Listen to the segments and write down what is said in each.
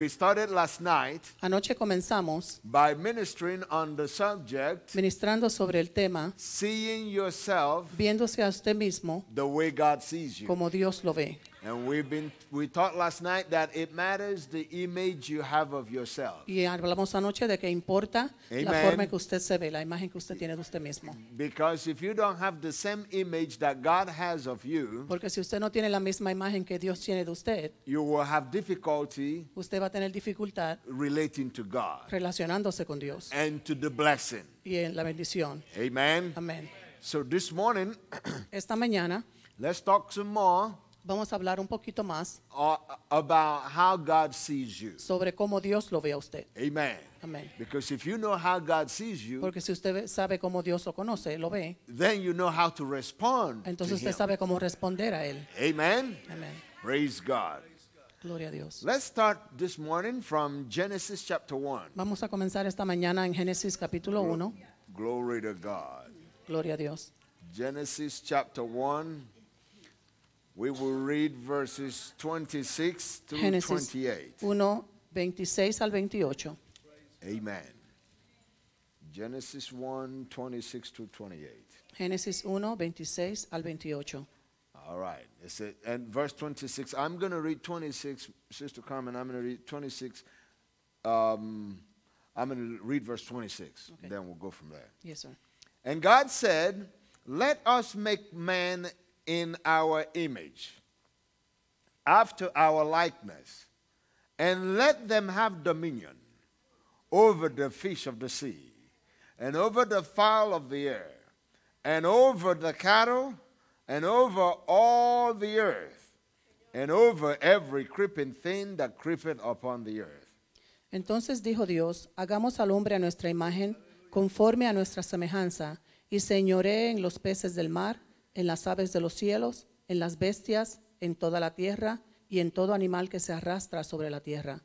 We started last night Anoche comenzamos by ministering on the subject ministrando sobre el tema seeing yourself viéndose a usted mismo the way God sees you. como Dios lo ve. And we've been, we taught last night that it matters the image you have of yourself. Y hablamos anoche de que importa Amen. la forma que usted se ve, la imagen que usted tiene de usted mismo. Because if you don't have the same image that God has of you, porque si usted no tiene la misma imagen que Dios tiene de usted, you will have difficulty. Usted va a tener dificultad relating to God, relacionándose con Dios, and to the blessing. Y en la bendición. Amen. Amen. So this morning, esta mañana, let's talk some more. vamos a hablar un poquito más uh, about how God sees you. sobre cómo Dios lo ve a usted. Amen. Amen. Because if you know how God sees you, Porque si usted sabe cómo Dios lo conoce, lo ve, then you know how to respond. Entonces to usted him. sabe cómo responder a él. Amen. Amen. Praise God. Gloria a Dios. Let's start this morning from Genesis chapter 1. Vamos a comenzar esta mañana en Génesis capítulo 1. Glory to God. Gloria a Dios. Genesis chapter 1. We will read verses 26 to Génesis 28. 1, 26 al 28. Amen. Genesis 1, 26 to 28. Génesis 1, 26 al 28. All right. It's a, and verse 26. I'm going to read 26, Sister Carmen. I'm going to read 26. Um, I'm going to read verse 26. Okay. then we'll go from there. Yes, sir. And God said, Let us make man in our image, after our likeness, and let them have dominion over the fish of the sea, and over the fowl of the air, and over the cattle, and over all the earth, and over every creeping thing that creepeth upon the earth. Entonces dijo Dios, hagamos al hombre a nuestra imagen, conforme a nuestra semejanza, y señoré en los peces del mar, en las aves de los cielos, en las bestias, en toda la tierra y en todo animal que se arrastra sobre la tierra.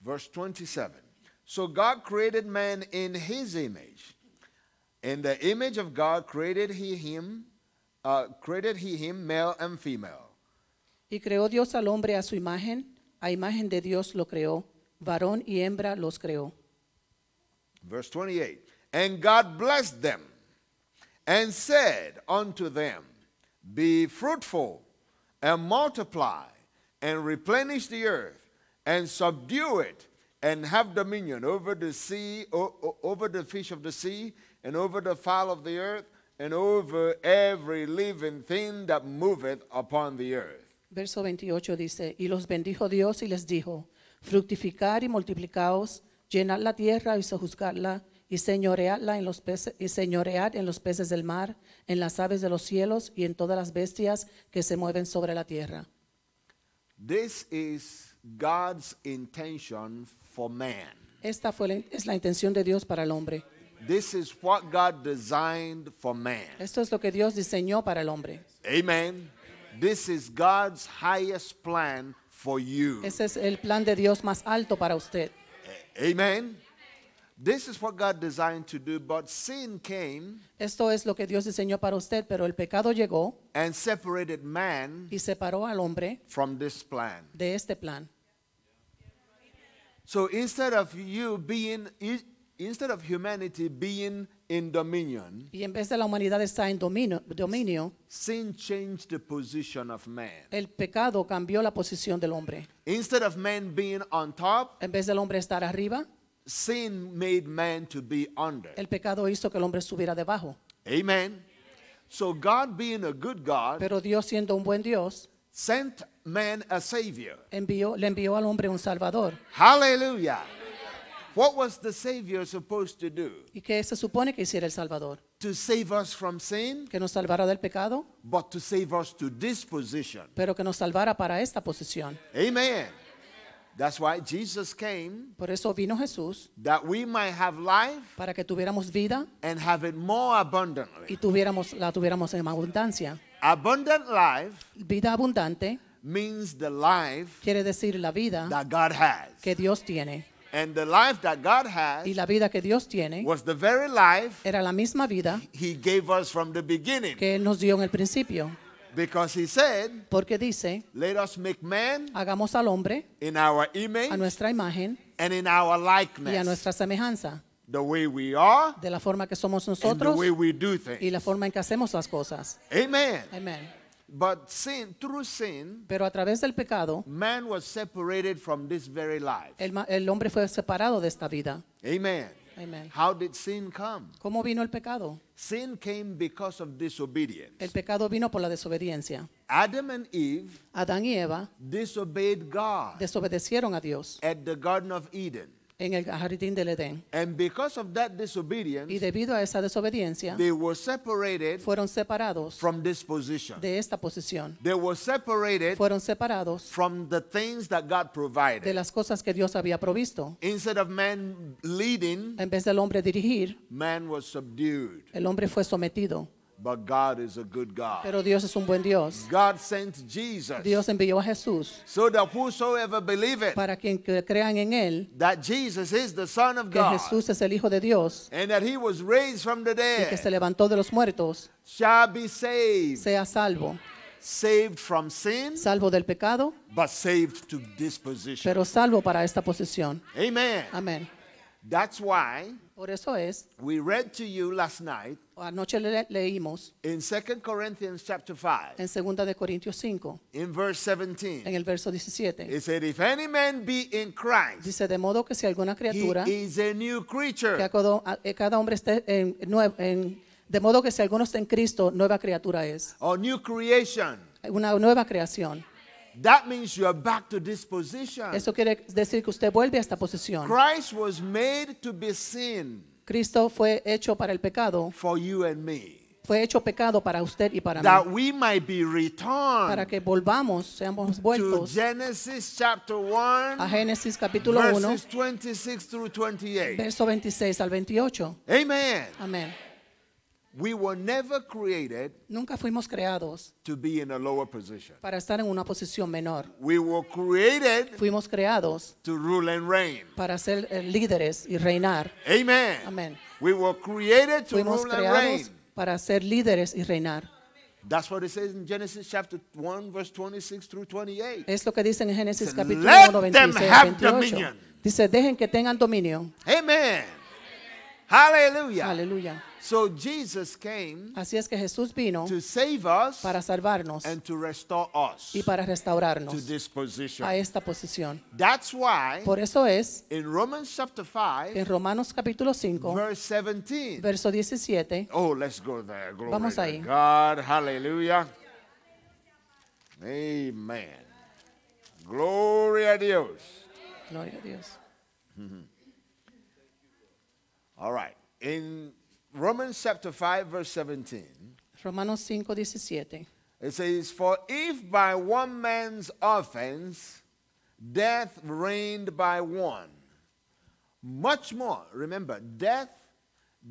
Verse 27. So God created man in his image. In the image of God created he him, uh, created he him male and female. Y creó Dios al hombre a su imagen, a imagen de Dios lo creó, varón y hembra los creó. Verse 28. And God blessed them. and said unto them, Be fruitful and multiply and replenish the earth and subdue it and have dominion over the sea, over the fish of the sea and over the fowl of the earth and over every living thing that moveth upon the earth. Verso 28 dice, y los bendijo Dios y les dijo, Fructificar y multiplicaos, llenad la tierra y sojuzgadla y señoreadla en los peces, y señoread en los peces del mar, en las aves de los cielos y en todas las bestias que se mueven sobre la tierra. Esta fue es la intención de Dios para el hombre. Esto es lo que Dios diseñó para el hombre. Amen. Ese es el plan de Dios más alto para usted. Amen. This is what God designed to do, but sin came Esto es lo que Dios diseñó para usted, pero el pecado llegó and separated man y separó al hombre from this plan. de este plan. So instead of you being instead of humanity being in dominion, y en vez de la humanidad está en dominio, dominio, sin changed the position of man. el pecado cambió la posición del hombre. Instead of man being on top, en vez del hombre estar arriba, sin made man to be under. El pecado hizo que el hombre estuviera debajo. Amen. So God being a good God, Pero Dios siendo un buen Dios, sent man a savior. Envió, le envió al hombre un salvador. Hallelujah. What was the savior supposed to do? ¿Y qué se supone que hiciera el salvador? To save us from sin, que nos salvara del pecado, but to save us to this position. Pero que nos salvara para esta posición. Amen. That's why Jesus came, Por eso vino Jesús that we might have life para que tuviéramos vida and have it more abundantly. y tuviéramos, la tuviéramos en abundancia. Abundant life Vida abundante means the life quiere decir la vida that God has. que Dios tiene. And the life that God has Y la vida que Dios tiene was the very life era la misma vida He gave us from the beginning. que Él nos dio en el principio. Porque dice, hagamos al hombre a nuestra imagen y a nuestra semejanza. de la forma que somos nosotros y la forma en que hacemos las cosas. Amen. Pero a través del pecado, El, el hombre fue separado de esta vida. Amen. Amen. How did sin come? ¿Cómo vino el pecado? Sin came because of disobedience. El pecado vino por la desobediencia. Adam and Eve Adán y Eva disobeyed God desobedecieron a Dios at the Garden of Eden en el jardín del Edén. y debido a esa desobediencia, fueron separados from de esta posición. fueron separados de las cosas que Dios había provisto. en vez del hombre dirigir, el hombre fue sometido. But God is a good God. Pero Dios es un buen Dios. God sent Jesus. Dios envió a Jesús. So that whosoever it, para quien crean en él, that Jesus is the Son of que God, Jesús es el hijo de Dios, and that he was raised from the dead, y que se levantó de los muertos, shall be saved. Sea salvo. Saved from sin, salvo del pecado, but saved to disposition. Pero salvo para esta posición. Amen. Amen. That's why por eso es. We read to you last night. Anoche le leímos. In 2 Corinthians chapter 5. En segunda de Corintios 5. In verse 17. En el verso 17. It said if any man be in Christ. Dice de modo que si alguna criatura. He is a new creature. Que cada, eh, cada hombre esté en, en de modo que si alguno está en Cristo, nueva criatura es. A new creation. Una nueva creación. Eso quiere decir que usted vuelve a esta posición. Christ Cristo fue hecho para el pecado. Fue hecho pecado para usted y para mí. para que volvamos, seamos vueltos Genesis a Génesis capítulo 1, verso 26 al 28. Amén. We were never created Nunca fuimos creados to be in a lower position. para estar en una posición menor. We were created fuimos creados to rule and reign. para ser eh, líderes y reinar. Amen. We were created fuimos creados para ser líderes y reinar. That's what it says in Genesis chapter 1 verse 26 through 28. Es lo que dice en Génesis capítulo 1 26 28. Dice, dejen que tengan dominio. Amen. Hallelujah. Aleluya. So Jesus came Así es que Jesús vino to save us para salvarnos and to restore us y para restaurarnos to this position. a esta posición. That's why Por eso es, in Romans chapter 5, en Romanos capítulo 5, verse 17, verso 17, oh, let's go there. vamos ahí. God, hallelujah. Amen. Gloria a Dios. Gloria a Dios. Mm-hmm. All right. In Romans chapter 5, verse 17, Romanos 5, 17. It says, For if by one man's offense death reigned by one, much more, remember, death,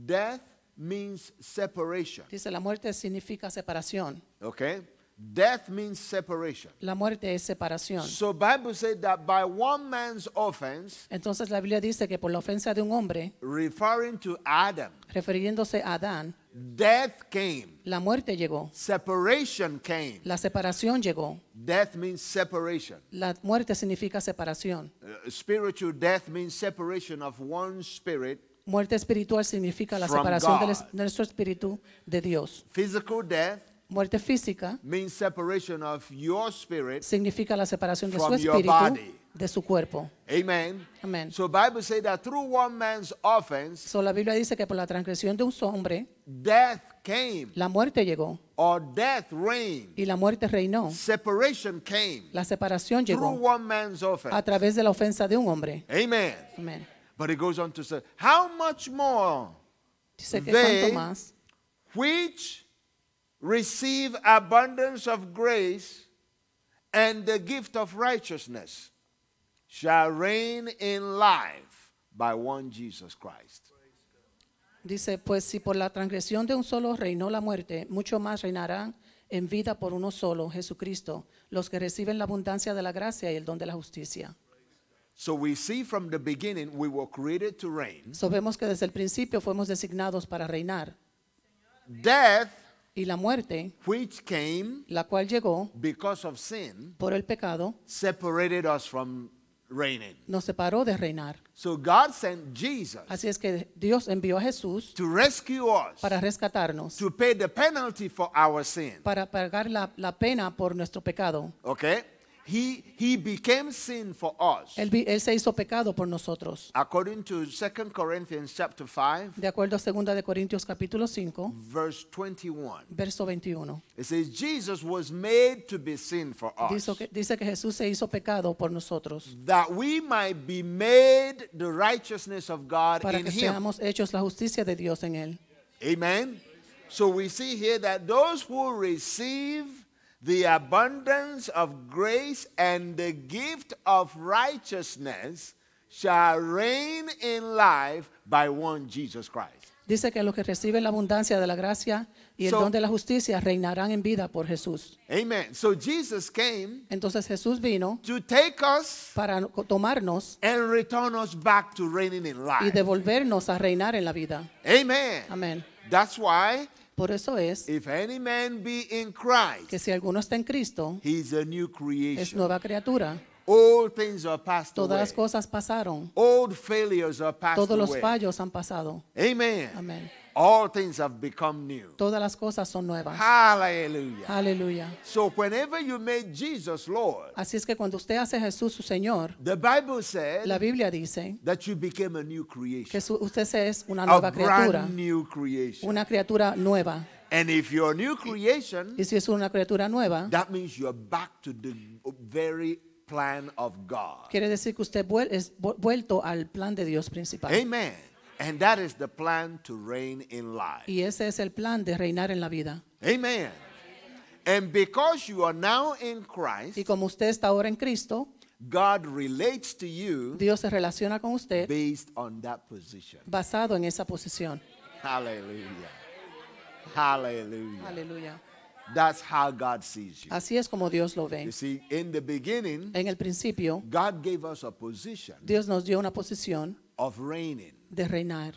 death means separation. Dice la muerte significa separación. Okay. Death means separation. La muerte es separación. So Bible said that by one man's offense, Entonces la Biblia dice que por la ofensa de un hombre, referring to Adam, refiriéndose a Adán, death came. La muerte llegó. Separation came. La separación llegó. Death means separation. La muerte significa separación. Uh, spiritual death means separation of one spirit Muerte espiritual significa la separación del, nuestro espíritu de Dios. Physical death muerte física significa la separación de su espíritu de su cuerpo. Amen. Amen. So Bible la Biblia dice que por la transgresión de un hombre, La muerte llegó. Or Y la muerte reinó. La separación llegó. A través de la ofensa de un hombre. Amen. Amen. But it goes on to más, receive abundance of grace and the gift of righteousness shall reign in life by one Jesus Christ. Dice, pues si por la transgresión de un solo reinó la muerte, mucho más reinarán en vida por uno solo, Jesucristo, los que reciben la abundancia de la gracia y el don de la justicia. So we see from the beginning we were created to reign. vemos que desde el principio fuimos designados para reinar. Death y la muerte, which la cual llegó because por el pecado, separated us from nos separó de reinar. So Así es que Dios envió a Jesús para rescatarnos, para pagar la, la pena por nuestro pecado. Okay? He, he became sin for us. Él, él, se hizo pecado por nosotros. According to 2 Corinthians chapter 5, de acuerdo a 2 de Corintios capítulo 5, verse 21. Verso 21. It says Jesus was made to be sin for us. Dice que, dice que Jesús se hizo pecado por nosotros. That we might be made the righteousness of God Para in que seamos hechos la justicia de Dios en él. Amen. So we see here that those who receive the abundance of grace and the gift of righteousness shall reign in life by one Jesus Christ. Dice que los que reciben la abundancia de la gracia y el So- don de la justicia reinarán en vida por Jesús. Amen. So Jesus came Entonces Jesús vino to take us para tomarnos and return us back to reigning in life y devolvernos a reinar en la vida. Amen. Amén. That's why Por eso es que si alguno está en Cristo, es nueva criatura. Todas las cosas pasaron. Todos los fallos han pasado. Amén. Todas las cosas son nuevas. Aleluya. así es que cuando usted hace Jesús su Señor, la Biblia dice, Que usted es una nueva criatura. Una criatura nueva. y si es una criatura nueva, that Quiere decir que usted es vuelto al plan de Dios principal. Amen. And that is the plan to reign in life. Y ese es el plan de reinar en la vida. Amen. And because you are now in Christ, y como usted está ahora en Cristo, God relates to you Dios se relaciona con usted basado en esa posición. Hallelujah. Hallelujah. That's how God sees you. Así es como Dios lo ve. You in the beginning, en el principio, God gave us a position Dios nos dio una posición of reigning de reinar.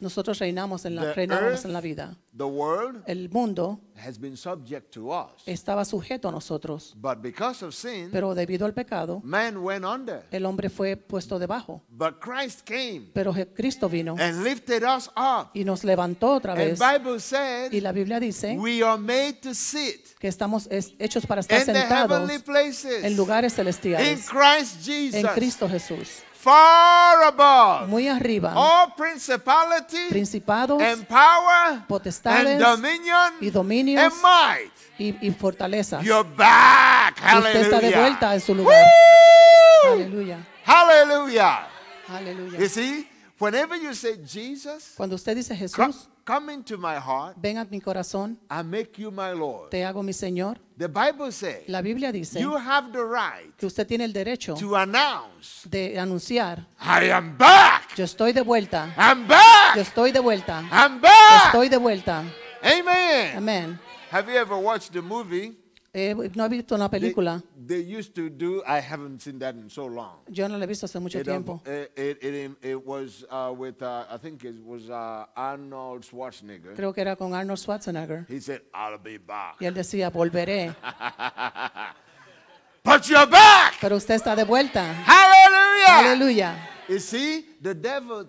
Nosotros reinamos en la, en la vida. el mundo estaba sujeto a nosotros. Pero debido al pecado, el hombre fue puesto debajo. Pero Cristo vino y nos levantó otra vez. y la Biblia dice que estamos hechos para estar sentados en lugares celestiales en Cristo Jesús far above muy arriba all principality principados and power potestades and dominion y dominios and might y, y fortalezas you're back hallelujah usted está de vuelta en su lugar aleluya hallelujah hallelujah you see whenever you say Jesus cuando usted dice Jesús come into my heart. Ven a mi corazón. I make you my Lord. Te hago mi Señor. The Bible says, La Biblia dice you have the right que usted tiene el derecho to announce, de anunciar I am back. Yo estoy de vuelta. I'm back. Yo estoy de vuelta. I'm back. Yo estoy de vuelta. Amen. Amen. Have you ever watched the movie? Eh, no he visto una película. They, used to do. I haven't seen that in so long. Yo no la he visto hace mucho it, um, tiempo. Eh, it, was uh, with uh, I think it was uh, Arnold Schwarzenegger. Creo que era con Arnold Schwarzenegger. He said, "I'll be back." Y él decía, "Volveré." But you're back. Pero usted está de vuelta. Hallelujah. Hallelujah. You see, the devil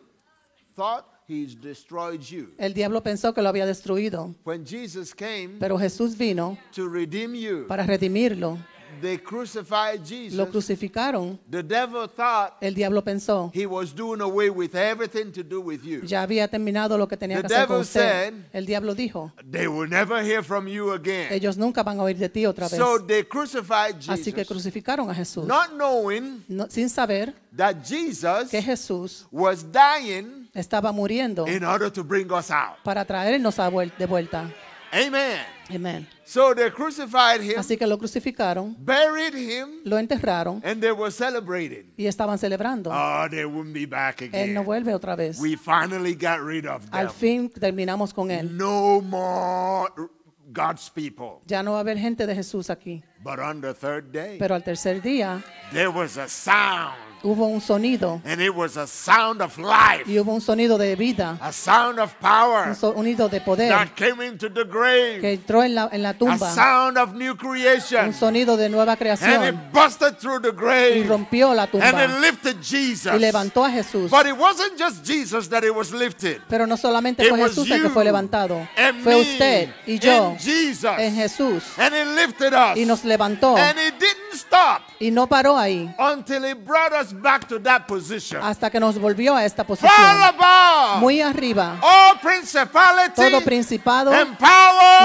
thought he's destroyed you. El diablo pensó que lo había destruido. When Jesus came Pero Jesús vino to redeem you, para redimirlo. They crucified Jesus. Lo crucificaron. The devil thought El diablo pensó. He was doing away with everything to do with you. Ya había terminado lo que tenía The que hacer con usted. Said, El diablo dijo. They will never hear from you again. Ellos nunca van a oír de ti otra vez. So they crucified Jesus, Así que crucificaron a Jesús. Not knowing no, sin saber that Jesus que Jesús was dying estaba muriendo para traernos de vuelta. Amen. Amen. Así que lo crucificaron, lo enterraron y estaban celebrando. Oh, él no vuelve otra vez. Al fin terminamos con él. Ya no va a haber gente de Jesús aquí. Pero al tercer día Hubo un sonido. And it was a sound of life. Y hubo un sonido de vida. A sound of power. Un sonido de poder. That came into the grave. Que entró en la, en la tumba. A sound of new creation. Un sonido de nueva creación. And it busted through the grave. Y rompió la tumba. And it lifted Jesus. Y levantó a Jesús. But it wasn't just Jesus that it was lifted. Pero no solamente it fue Jesús el que fue levantado. And fue usted y yo. And Jesus. En Jesús. And it lifted us. Y nos levantó. And it didn't stop. Y no paró ahí. Until it brought us back Hasta que nos volvió a esta posición. Muy arriba. todo principado and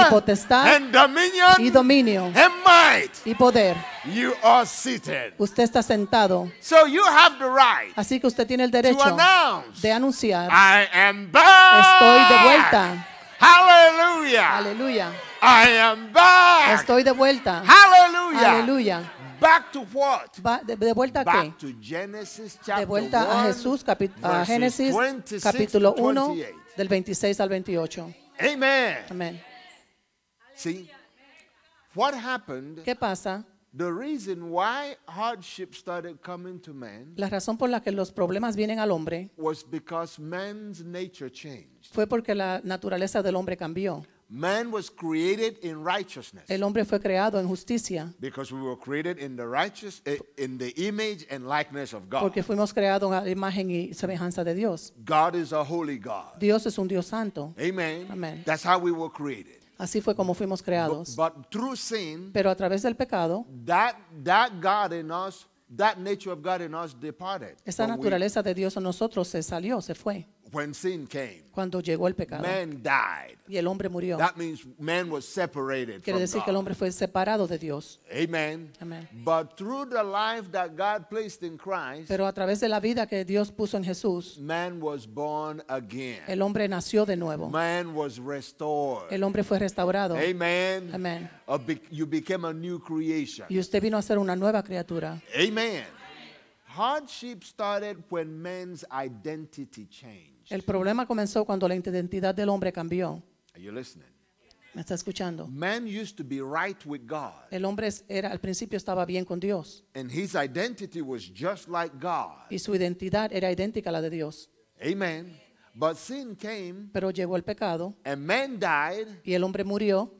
y potestad y dominio y poder. Usted está sentado. Así que usted tiene el derecho de anunciar. Estoy de vuelta. Aleluya. Estoy de vuelta. Aleluya de, vuelta a qué? de vuelta a Jesús, a Génesis, capítulo 1, del 26 al 28. Amén. ¿Qué pasa? la razón por la que los problemas vienen al hombre fue porque la naturaleza del hombre cambió. Man was created in righteousness. El hombre fue creado en justicia. Because we were created in the righteous eh, in the image and likeness of God. Porque fuimos creados a la imagen y semejanza de Dios. God is a holy God. Dios es un Dios santo. Amen. Amen. That's how we were created. Así fue como fuimos creados. But, but through sin, Pero a través del pecado, that, that God in us, that nature of God in us departed. Esa naturaleza we, de Dios en nosotros se salió, se fue when sin came, cuando llegó el pecado man died. y el hombre murió, That means man was separated quiere from decir God. que el hombre fue separado de Dios. Amen. Amen. But through the life that God placed in Christ, Pero a través de la vida que Dios puso en Jesús, man was born again. el hombre nació de nuevo. Man was restored. El hombre fue restaurado. Amen. Amen. A be you became a new creation. Y usted vino a ser una nueva criatura. Amen. Hardship started when man's identity changed. El problema comenzó cuando la identidad del hombre cambió. ¿Me está escuchando? El hombre era al principio estaba bien con Dios. Y su identidad era idéntica a la de Dios. Amen. pero llegó el pecado. y el hombre murió.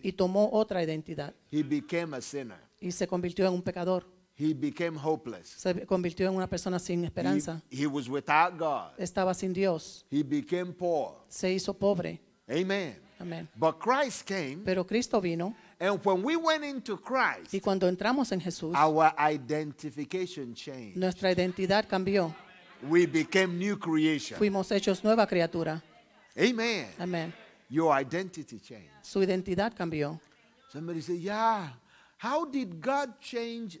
Y tomó otra identidad. Y se convirtió en un pecador. He became hopeless. Se convirtió en una persona sin esperanza. He, he was without God. Estaba sin Dios. He became poor. Se hizo pobre. Amen. Amen. But Christ came. Pero Cristo vino. And when we went into Christ, y cuando entramos en Jesús, our identification changed. Nuestra identidad cambió. We became new creation. Fuimos hechos nueva criatura. Amen. Amen. Your identity changed. Su identidad cambió. Somebody said, "Yeah, how did God change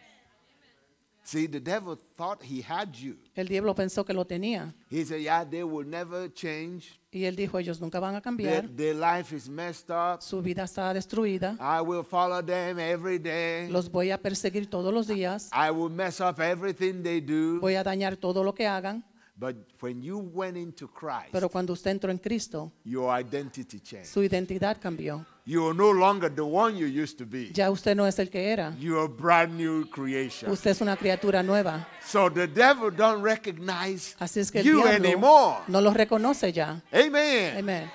See, the devil thought he had you. El diablo pensó que lo tenía. He said, yeah, they will never change. Y él dijo, ellos nunca van a cambiar. Their, their life is messed up. Su vida está destruida. I will follow them every day. Los voy a perseguir todos los días. I will mess up everything they do. Voy a dañar todo lo que hagan. But when you went into Christ, Pero cuando usted entró en Cristo, your identity changed. su identidad cambió. You are no longer the one you used to be. Ya usted no es el que era. You are a brand new creation. Usted es una criatura nueva. So the devil don't recognize Así es que el you anymore. no los reconoce ya. Amen. Amen.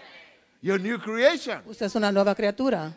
Your new creation. Usted es una nueva criatura.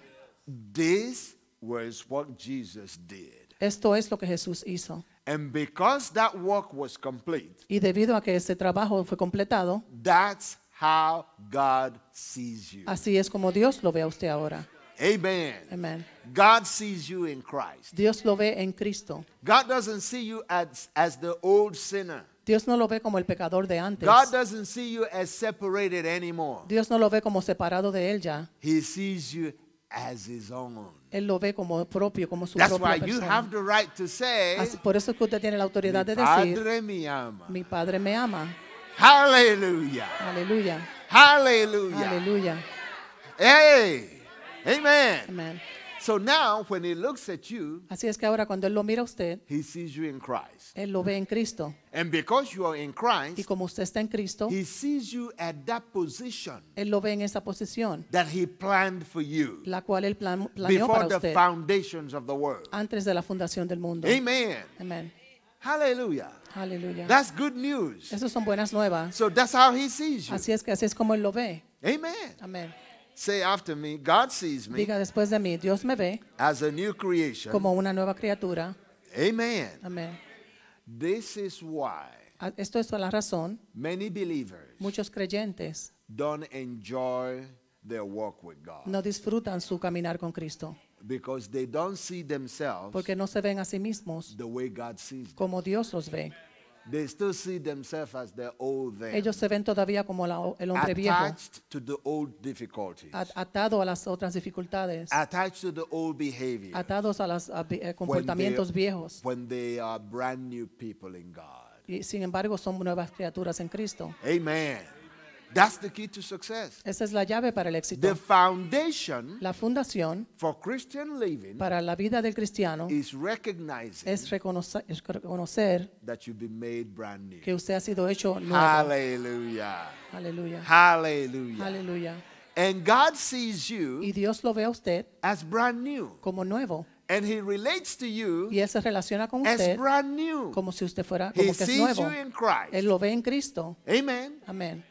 This was what Jesus did. Esto es lo que Jesús hizo. And because that work was complete, y debido a que ese trabajo fue completado, that's how God sees you. Así es como Dios lo ve a usted ahora. Amen. Amen. God sees you in Christ. Dios lo ve en Cristo. God doesn't see you as, as the old sinner. Dios no lo ve como el pecador de antes. God doesn't see you as separated anymore. Dios no lo ve como separado de él ya. He sees you as his own. Él lo ve como propio, como su That's propia why persona. You have the right to say, Así, por eso es que usted tiene la autoridad de decir, mi padre me ama. Mi padre me ama. Aleluya. Aleluya. Aleluya. Aleluya. Hey. Amen. Amen. So now when he looks at you, Así es que ahora cuando él lo mira a usted, he sees you in Christ. él lo ve en Cristo. And because you are in Christ, y como usted está en Cristo, he sees you at that position él lo ve en esa posición that he planned for you, la cual él plan, planeó para usted Before the foundations of the world. antes de la fundación del mundo. Amen. Amen. Hallelujah. Hallelujah. That's good news. Esas son buenas nuevas. So that's how he sees you. Así es que así es como él lo ve. Amen. Amen. Say after me, God sees me. Diga después de mí, Dios me ve. As a new creation. Como una nueva criatura. Amen. Amen. This is why. Esto es la razón. Many believers. Muchos creyentes. Don't enjoy their walk with God. No disfrutan su caminar con Cristo. Because they don't see themselves porque no se ven a sí mismos the way God sees como Dios los ve. They still see themselves as the old them, Ellos se ven todavía como la, el hombre viejo, attached to the old difficulties, Atados atado a las otras dificultades, attached to the old behavior. atados a los eh, comportamientos viejos. When they are brand new people in God. Y sin embargo, son nuevas criaturas en Cristo. Amen. That's the key to success. Esa es la llave para el éxito. The foundation la fundación for Christian living para la vida del cristiano is recognizing es, reconocer, that you've been made brand new. que usted ha sido hecho nuevo. Hallelujah. Hallelujah. Hallelujah. Hallelujah. And God sees you y Dios lo ve a usted as brand new. como nuevo. And he relates to you y él se relaciona con usted as brand new. como si usted fuera como he que sees es nuevo. You in Christ. Él lo ve en Cristo. Amen. Amen.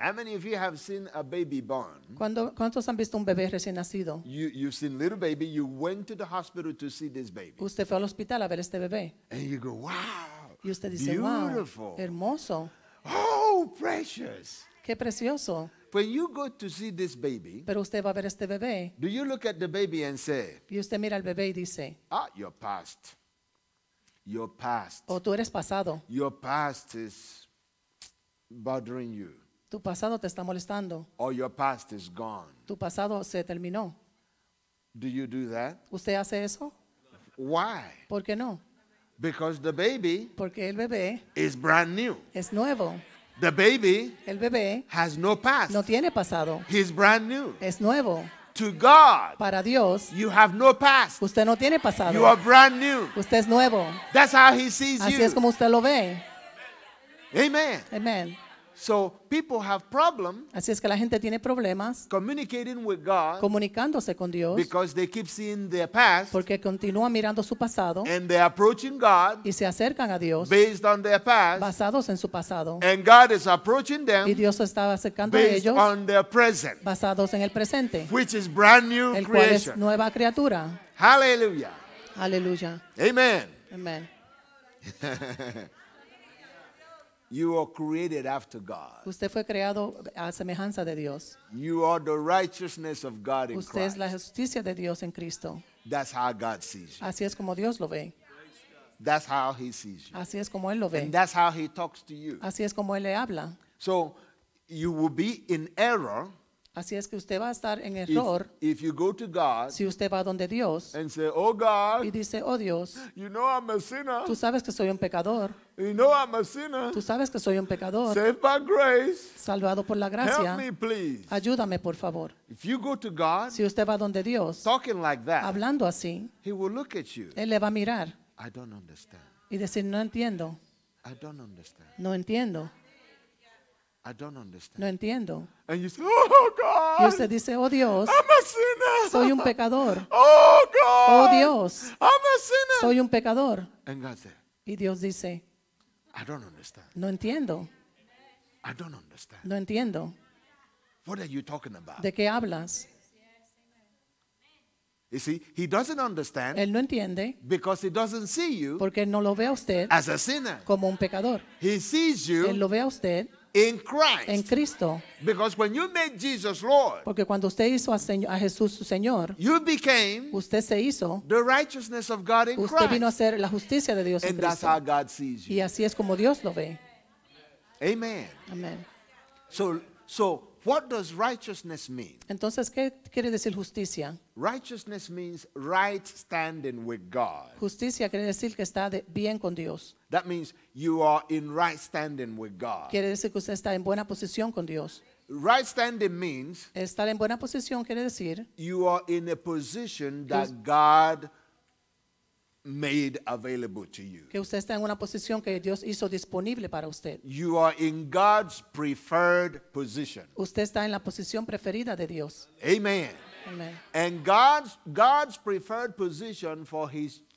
How many of you have seen a baby born? ¿Cuántos han visto un bebé recién nacido? You, you've seen little baby. You went to the hospital to see this baby. Usted fue al hospital a ver este bebé. And you go, wow. Y usted dice, beautiful. wow, hermoso. Oh, precious. Qué precioso. When you go to see this baby, pero usted va a ver este bebé. Do you look at the baby and say? Y usted mira al bebé y dice. Ah, your past. Your past. O oh, tú eres pasado. Your past is bothering you. Tu pasado te está molestando. Tu pasado se terminó. ¿Usted hace eso? ¿Por qué no? baby Porque el bebé is brand new. Es nuevo. The baby el bebé no No tiene pasado. Es nuevo. para Dios, Usted no tiene pasado. Usted es nuevo. Así es como usted lo ve. Amen. So people have problem Así es que la gente tiene problemas communicating with God comunicándose con Dios because they keep seeing their past porque continúan mirando su pasado and they're approaching God y se acercan a Dios based on their past basados en su pasado and God is approaching them y Dios está acercando a ellos on their present, basados en el presente which is brand new el cual creation. es nueva criatura. Hallelujah. Hallelujah. Amen. Amen. You are created after God. Usted fue creado a semejanza de Dios. You are the righteousness of God in Usted Christ. es la justicia de Dios en Cristo. That's how God sees you. Así es como Dios lo ve. That's how he sees you. Así es como él lo ve. And that's how he talks to you. Así es como él le habla. So you will be in error Así es que usted va a estar en error si usted va donde Dios oh y dice, oh Dios, tú sabes que soy un pecador, tú sabes que soy un pecador, salvado por la gracia, ayúdame por favor. Si usted va donde Dios, hablando así, Él le va a mirar y decir, no entiendo, no entiendo, I don't understand. No entiendo. And you say, oh, God, y usted dice, oh Dios, I'm a sinner. soy un pecador. Oh, God, oh Dios, I'm a sinner. soy un pecador. And God said, y Dios dice, I don't understand. no entiendo. I don't understand. No entiendo. What are you talking about? ¿De qué hablas? You see, he doesn't understand él no entiende because he doesn't see you porque no lo ve a usted as a sinner. como un pecador. He sees you él lo ve a usted en Cristo. Porque cuando usted hizo a, Jesús su Señor, usted se hizo, the vino a ser la justicia de Dios en Y así es como Dios lo ve. Amen. Amén. so what does righteousness mean? Entonces, ¿qué quiere decir justicia? Righteousness means right standing with God. Justicia quiere decir que está de- bien con Dios. That means you are in right standing with God. Quiere decir que usted está en buena posición con Dios. Right standing means Estar en buena posición quiere decir you are in a position that God made available to you. Que usted está en una posición que Dios hizo disponible para usted. You are in God's preferred position. Usted está en la posición preferida de Dios. Amen. Amen. And God's God's preferred position for his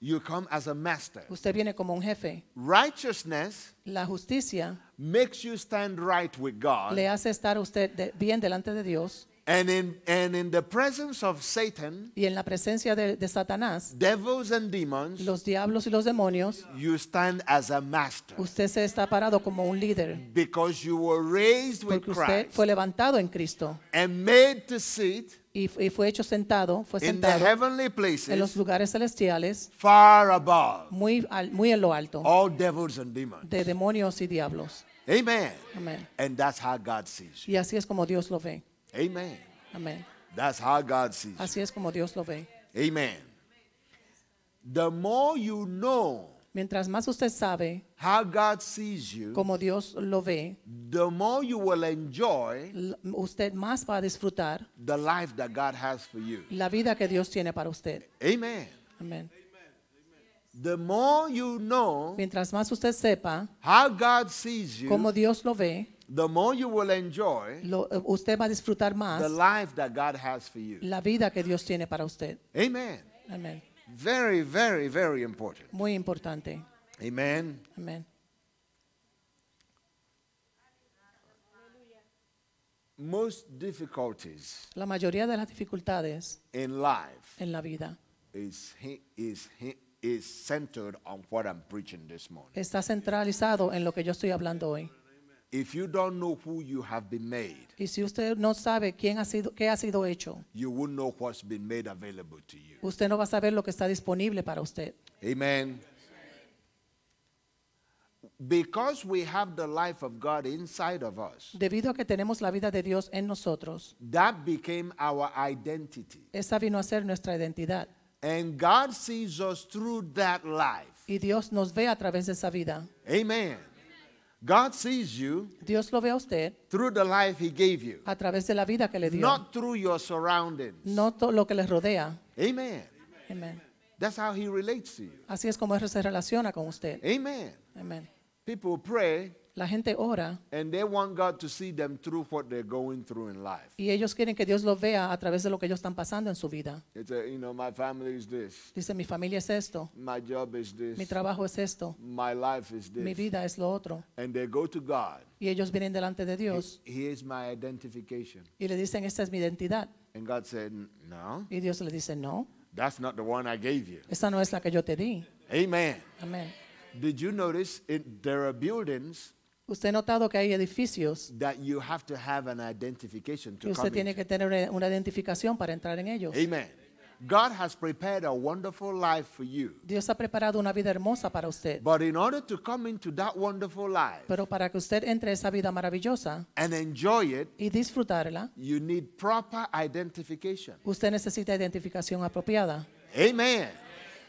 You come as a master. Usted viene como un jefe. Righteousness la justicia makes you stand right with God. Le hace estar usted de, bien delante de Dios. And in, and in the presence of Satan, y en la presencia de, de Satanás, devils and demons, los diablos y los demonios, you stand as a master. Usted se está parado como un líder. Because you were raised with Porque usted Christ fue levantado en Cristo. And made to sit y, y fue hecho sentado, fue sentado en los lugares celestiales, far above muy, al- muy en lo alto, all devils and demons. de demonios y diablos. Amen. Amen. And that's how God sees you. Y así es como Dios lo ve. Amen. Amen. That's how God sees Así es como Dios lo ve. Amen. The more you know Mientras más usted sabe how God sees you, como Dios lo ve, the more you will enjoy usted más va a disfrutar the life that God has for you. la vida que Dios tiene para usted. Amen. Amen. The more you know, mientras más usted sepa how God sees you, como Dios lo ve, the more you will enjoy lo, eh, usted va a disfrutar más the life that God has for you. la vida que Dios tiene para usted. Amen. Amen. Very, very, very important. Muy importante. Amen. Amen. Most difficulties la mayoría de las dificultades in life en la vida is, is, is centered on what I'm preaching this morning. está centralizado en lo que yo estoy hablando hoy. If you don't know who you have been made, y si usted no sabe quién ha sido, qué ha sido hecho, you won't know what's been made available to you. usted no va a saber lo que está disponible para usted. Amen. Because we have the life of God inside of us. Debido a que tenemos la vida de Dios en nosotros. That became our identity. Esa vino a ser nuestra identidad. And God sees us through that life. Y Dios nos ve a través de esa vida. Amen. God sees you Dios lo ve a usted through the life he gave you, a través de la vida que le dio, not through your surroundings. no todo lo que le rodea. Amen. Amen. That's how he relates to you. Así es como Él se relaciona con usted. Amen. Amen. People pray la gente ora. And they want God to see them through what they're going through in life. Y ellos quieren que Dios los vea a través de lo que ellos están pasando en su vida. It's a, you know, my family is this. Dice, mi familia es esto. My job is this. Mi trabajo es esto. My life is this. Mi vida es lo otro. And they go to God. Y ellos vienen delante de Dios. He, he my identification. Y le dicen, esta es mi identidad. And God said, no. Y Dios le dice, no. That's not the one I gave you. Esa no es la que yo te di. Amen. Amen. Did you notice it, there are buildings Usted ha notado que hay edificios usted tiene que tener una, identificación para entrar en ellos. Amen. Dios ha preparado una vida hermosa para usted. Pero para que usted entre esa vida maravillosa and enjoy y disfrutarla, you need proper usted necesita identificación apropiada. Amen.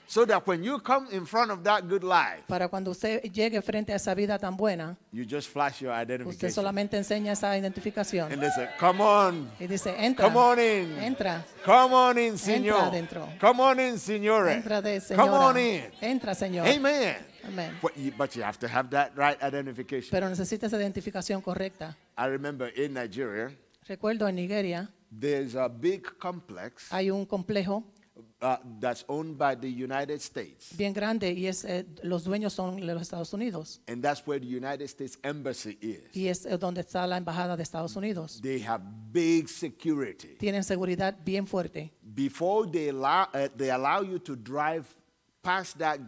So that when you come in front of that good life, para cuando usted llegue frente a esa vida tan buena, you just flash your identification. usted solamente enseña esa identificación. And they say, come on. Y dice, entra. Come on in. Entra. Come on in, señor. Entra adentro. Come on in, señora. Entra de señora. Come on in. Entra, señor. Amen. Amen. But you, but you have to have that right identification. Pero necesitas esa identificación correcta. I remember in Nigeria. Recuerdo en Nigeria. There's a big complex. Hay un complejo uh, that's owned by the United States. bien grande y es, eh, los dueños son los Estados Unidos. And that's where the United States Embassy is. Y es eh, donde está la embajada de Estados Unidos. They have big security. Tienen seguridad bien fuerte. Before they allow, uh, they allow you to drive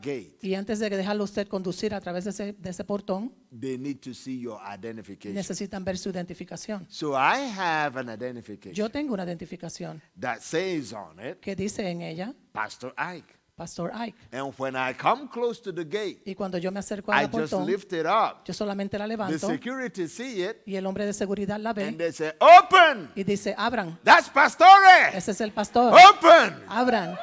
gate, y antes de dejarlo usted conducir a través de ese, portón, necesitan ver su identificación. Yo tengo una identificación que dice en ella, Pastor Ike. Pastor y cuando yo me acerco al portón, lift yo solamente la levanto. y el hombre de seguridad la ve. Open. Y dice, abran. That's Ese es el pastor. Open. Abran.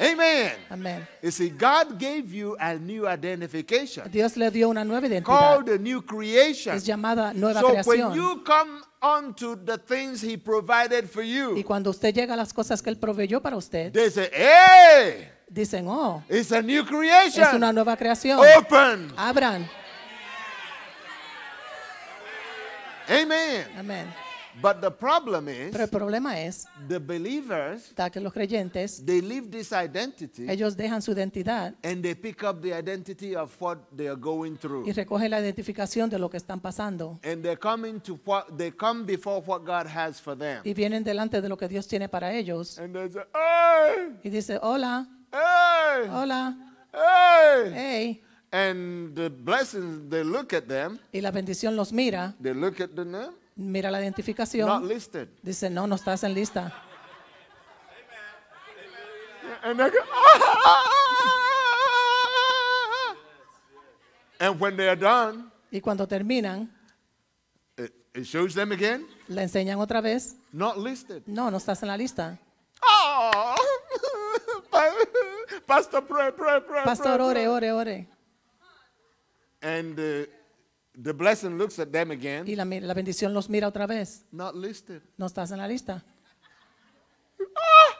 Amen. Amen. You see, God gave you a new identification. Dios le dio una nueva identidad. Called a new creation. Es llamada nueva so creación. When you come onto the things he provided for you. Y cuando usted llega a las cosas que él proveyó para usted. They say, hey! Dicen, oh. It's a new creation. Es una nueva creación. Open. Abran. Amen. Amen. But the problem is, Pero el problema es the believers, que los creyentes, they leave this identity, ellos dejan su identidad and they pick up the identity of what they are going through. y recogen la identificación de lo que están pasando. And they come into what, they come before what God has for them. Y vienen delante de lo que Dios tiene para ellos. And they say, hey! Y dice, hola, hey! hola, hey! hey. And the blessings, they look at them. Y la bendición los mira. They look at the name. Mira la identificación. Dice, no, no estás en lista. And, when they are done, y cuando terminan, it, them again. La enseñan otra vez. Not listed. No, no estás en la lista. pastor, ore, ore, ore. Uh, The blessing looks at them again. Y la, la bendición los mira otra vez. Not listed. No estás en la lista. Ah!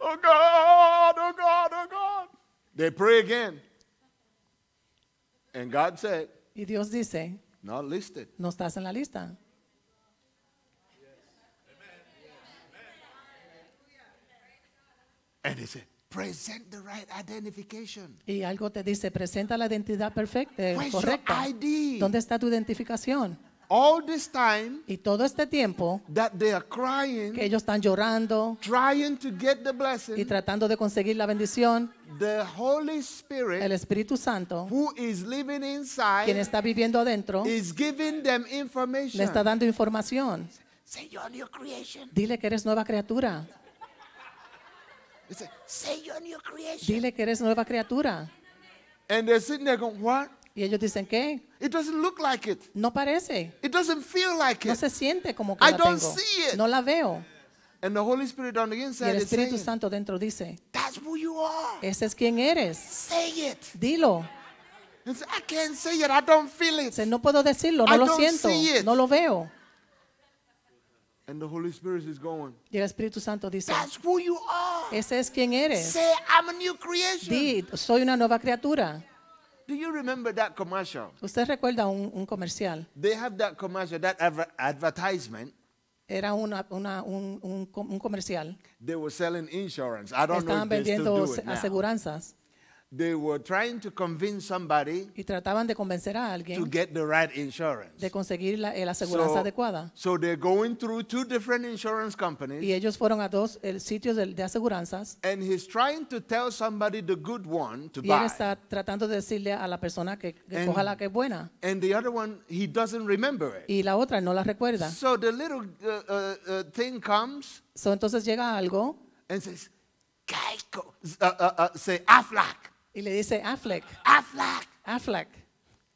Oh God, oh God, oh God. They pray again. And God said, y Dios dice, Not listed. No estás en la lista. Amen. Amen. And he said, y algo te dice, presenta la identidad perfecta, correcta. ¿Dónde está tu identificación? Y todo este tiempo que ellos están llorando y tratando de conseguir la bendición, el Espíritu Santo, quien está viviendo adentro, le está dando información. Dile que eres nueva criatura. Say, Say you're new creation. Dile que eres nueva criatura. And they're sitting there going, what? Y ellos dicen, ¿qué? It doesn't look like it. No parece. It doesn't feel like it. no se siente como que I la don't tengo. See it. No la veo. And the Holy Spirit on the inside y inside el Espíritu saying, Santo dentro dice, That's who you are. ese es quien eres. Say it. Dilo. I can't say it. I don't feel it. Dice, no puedo decirlo, no I lo don't siento, see it. no lo veo. And the Holy Spirit is going, y el Espíritu Santo dice, That's who you are. ese es quien eres. Say, I'm a new creation. Di, soy una nueva criatura. Do you remember that commercial? ¿Usted recuerda un, un comercial? They have that commercial, that advertisement. Era una, una, un, un, un comercial. They were selling insurance. I don't Estaban know if they vendiendo still do it now. aseguranzas. They were trying to convince somebody y trataban de convencer a alguien to get the right insurance. de conseguir la, el eh, aseguranza so, adecuada. So they're going through two different insurance companies. Y ellos fueron a dos el, eh, sitios de, de, aseguranzas. And he's trying to tell somebody the good one to y él está tratando de decirle a la persona que, que and, coja la que es buena. And the other one, he doesn't remember it. Y la otra no la recuerda. So the little uh, uh, uh thing comes. So entonces llega algo. And says, Geico, uh, uh, uh, say Aflac. Y le dice, Affleck. Affleck. Affleck.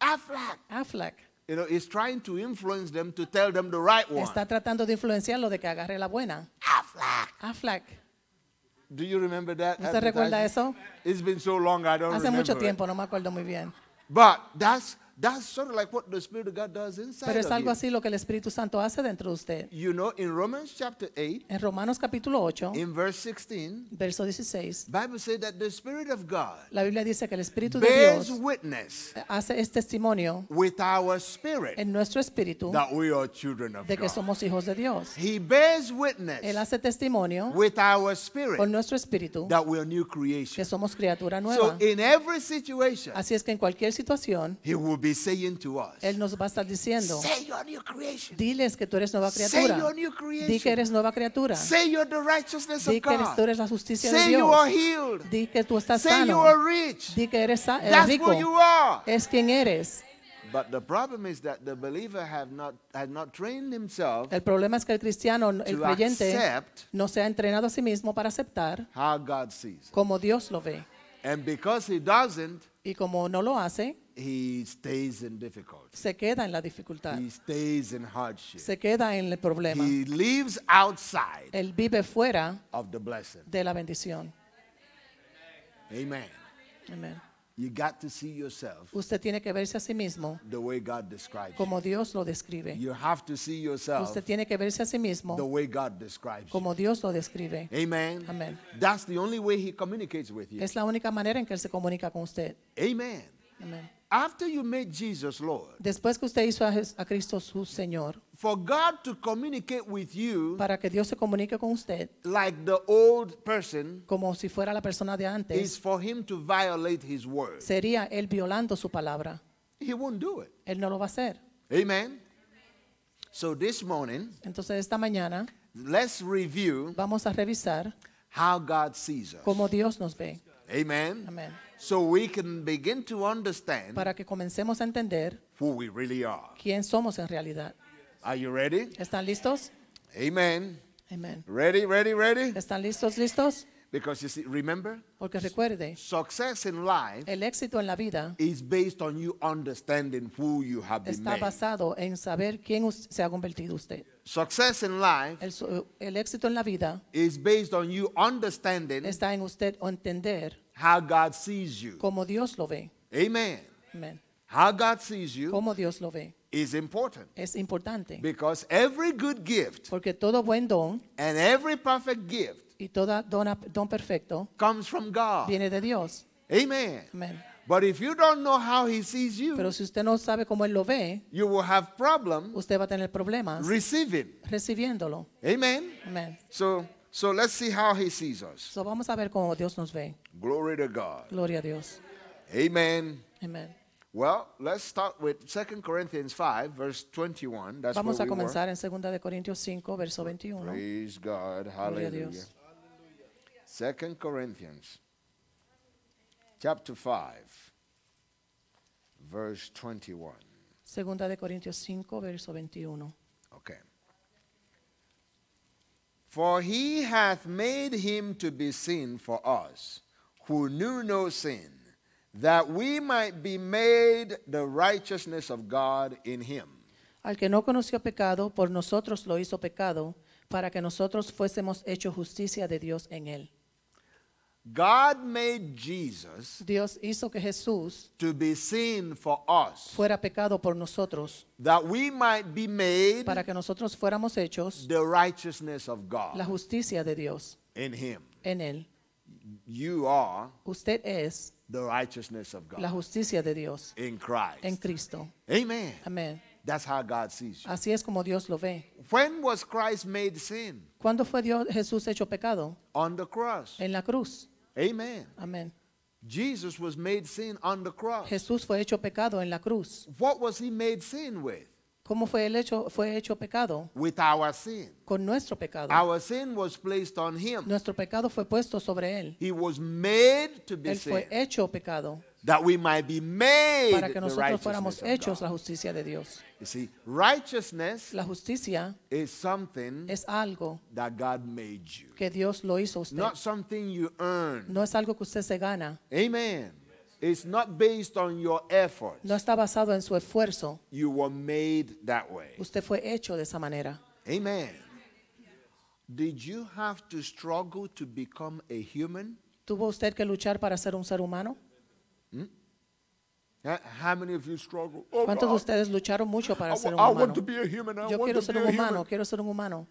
Affleck. Affleck. You know, he's trying to influence them to tell them the right one. Está tratando de influenciarlo de que agarre la buena. Affleck. Affleck. Do you remember that? ¿No se recuerda eso? It's been so long I don't Hace remember mucho tiempo, it. no me acuerdo muy bien. But that's That's sort of like what the Spirit of God does inside Pero es algo así lo que el Espíritu Santo hace dentro de usted. You know, in Romans chapter 8, En Romanos capítulo 8, in verse 16, verso 16, Bible says that the Spirit of God la Biblia dice que el Espíritu de bears Dios witness hace este testimonio with our spirit en nuestro espíritu that we are children of de que God. somos hijos de Dios. He bears witness Él hace testimonio with our spirit con nuestro espíritu that we are new creation. que somos criatura nueva. So in every situation, así es que en cualquier situación, He will be be saying to us, Él nos va a estar diciendo, Say your new creation. diles que tú eres nueva criatura. Say your new creation. Di que eres nueva criatura. Say you're the righteousness of God. Di que God. tú eres la justicia Say de Dios. You are healed. Di que tú estás Say sano. You are rich. Di que eres That's rico. Who you are. Es quien eres. But the problem is that the believer have not, has not trained himself el problema es que el cristiano, el creyente, no se ha entrenado a sí mismo para aceptar how God sees. como Dios lo ve. And because he doesn't, y como no lo hace, se queda en la dificultad. Se queda en el problema. Él vive fuera de la bendición. Amen. Amen. Usted tiene que verse a sí mismo como Dios lo describe. Usted tiene que verse a sí mismo como Dios lo describe. Amen. That's the only way he communicates with you. Es la única manera en que él se comunica con usted. Amen. Amen. After you made Jesus Lord, después que usted hizo a, a, Cristo su Señor, for God to communicate with you, para que Dios se comunique con usted, like the old person, como si fuera la persona de antes, is for him to violate his word. Sería él violando su palabra. He won't do it. Él no lo va a hacer. Amen. So this morning, entonces esta mañana, let's review. Vamos a revisar how God sees us. Como Dios nos ve. Amen. Amen. So we can begin to understand para que comencemos a entender who we really are. quién somos en realidad. Are you ready? ¿Están listos? Amen. Amen. Ready, ready, ready? ¿Están listos, listos? Because you see, remember, Porque recuerde, success in life el éxito en la vida is based on you understanding who you have been está made. basado en saber quién se ha convertido usted. Success in life el, el éxito en la vida is based on you understanding está en usted entender how God sees you. Como Dios lo ve. Amen. Amen. How God sees you. Como Dios lo ve. Is important. Es importante. Because every good gift. Porque todo buen don. And every perfect gift. Y toda dona, don perfecto. Comes from God. Viene de Dios. Amen. Amen. But if you don't know how he sees you, pero si usted no sabe cómo él lo ve, you will have problem usted va a tener problemas receiving. recibiéndolo. Amen. Amen. So so let's see how he sees us. So vamos a ver cómo Dios nos ve. Glory to God. Gloria a Dios. Amen. Amen. Well, let's start with 2 Corinthians 5 verse 21. That's Vamos a comenzar we en 2 de Corintios 5 verso 21. Praise God. Hallelujah. Gloria 2 Corinthians chapter 5 verse 21. 2 de Corintios 5 verso 21. For he hath made him to be sin for us, who knew no sin, that we might be made the righteousness of God in him. Al que no conoció pecado, por nosotros lo hizo pecado, para que nosotros fuésemos hechos justicia de Dios en él. God made Jesus Dios hizo que Jesús to be seen for us, fuera pecado por nosotros that we might be made para que nosotros fuéramos hechos the righteousness of God la justicia de Dios in him. en él. You are Usted es the righteousness of God la justicia de Dios in Christ. en Cristo. Amen. Amen. That's how God sees you. Así es como Dios lo ve. When was Christ made sin? ¿Cuándo fue Dios, Jesús hecho pecado? On the cross. En la cruz. Amen. Amen. Jesus was made sin on the cross. Jesús fue hecho pecado en la cruz. What was he made sin with? ¿Cómo fue el hecho fue hecho pecado? With our sin. Con nuestro pecado. Our sin was placed on him. Nuestro pecado fue puesto sobre él. He was made to be él sin. fue hecho pecado that we might be made para que nosotros fuéramos hechos la justicia de Dios. You see, righteousness la justicia is something es algo that God made you. que Dios lo hizo usted. Not something you earn. No es algo que usted se gana. Amen. It's not based on your effort. No está basado en su esfuerzo. You were made that way. Usted fue hecho de esa manera. Amen. Did you have to struggle to become a human? ¿Tuvo usted que luchar para ser un ser humano? Mm? Oh, ¿Cuántos de ustedes lucharon mucho para ser un humano? Yo quiero ser un humano, quiero ser un humano.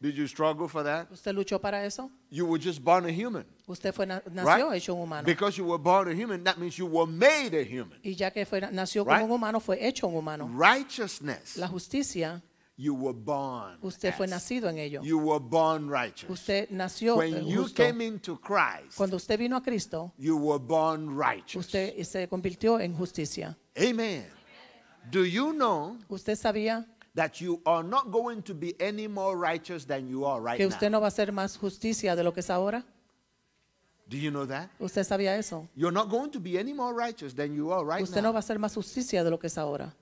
Did you struggle for that? ¿Usted luchó para eso? You were just born a human. Usted fue nació hecho un humano. Because you were born a human, that means you were made a human. Y ya que fue nació como un humano, fue hecho un humano. Righteousness. La justicia You were born Usted fue nacido en ello. You were born righteous. Usted nació When you Came into Christ, Cuando usted vino a Cristo, you were born righteous. usted se convirtió en justicia. Amen. Do you know ¿Usted sabía that you are not going to be any more righteous than you are right que usted now? no va a ser más justicia de lo que es ahora? Do you know that? ¿Usted sabía eso? You're not going to be any more righteous than you are right usted no va a ser más justicia de lo que es ahora.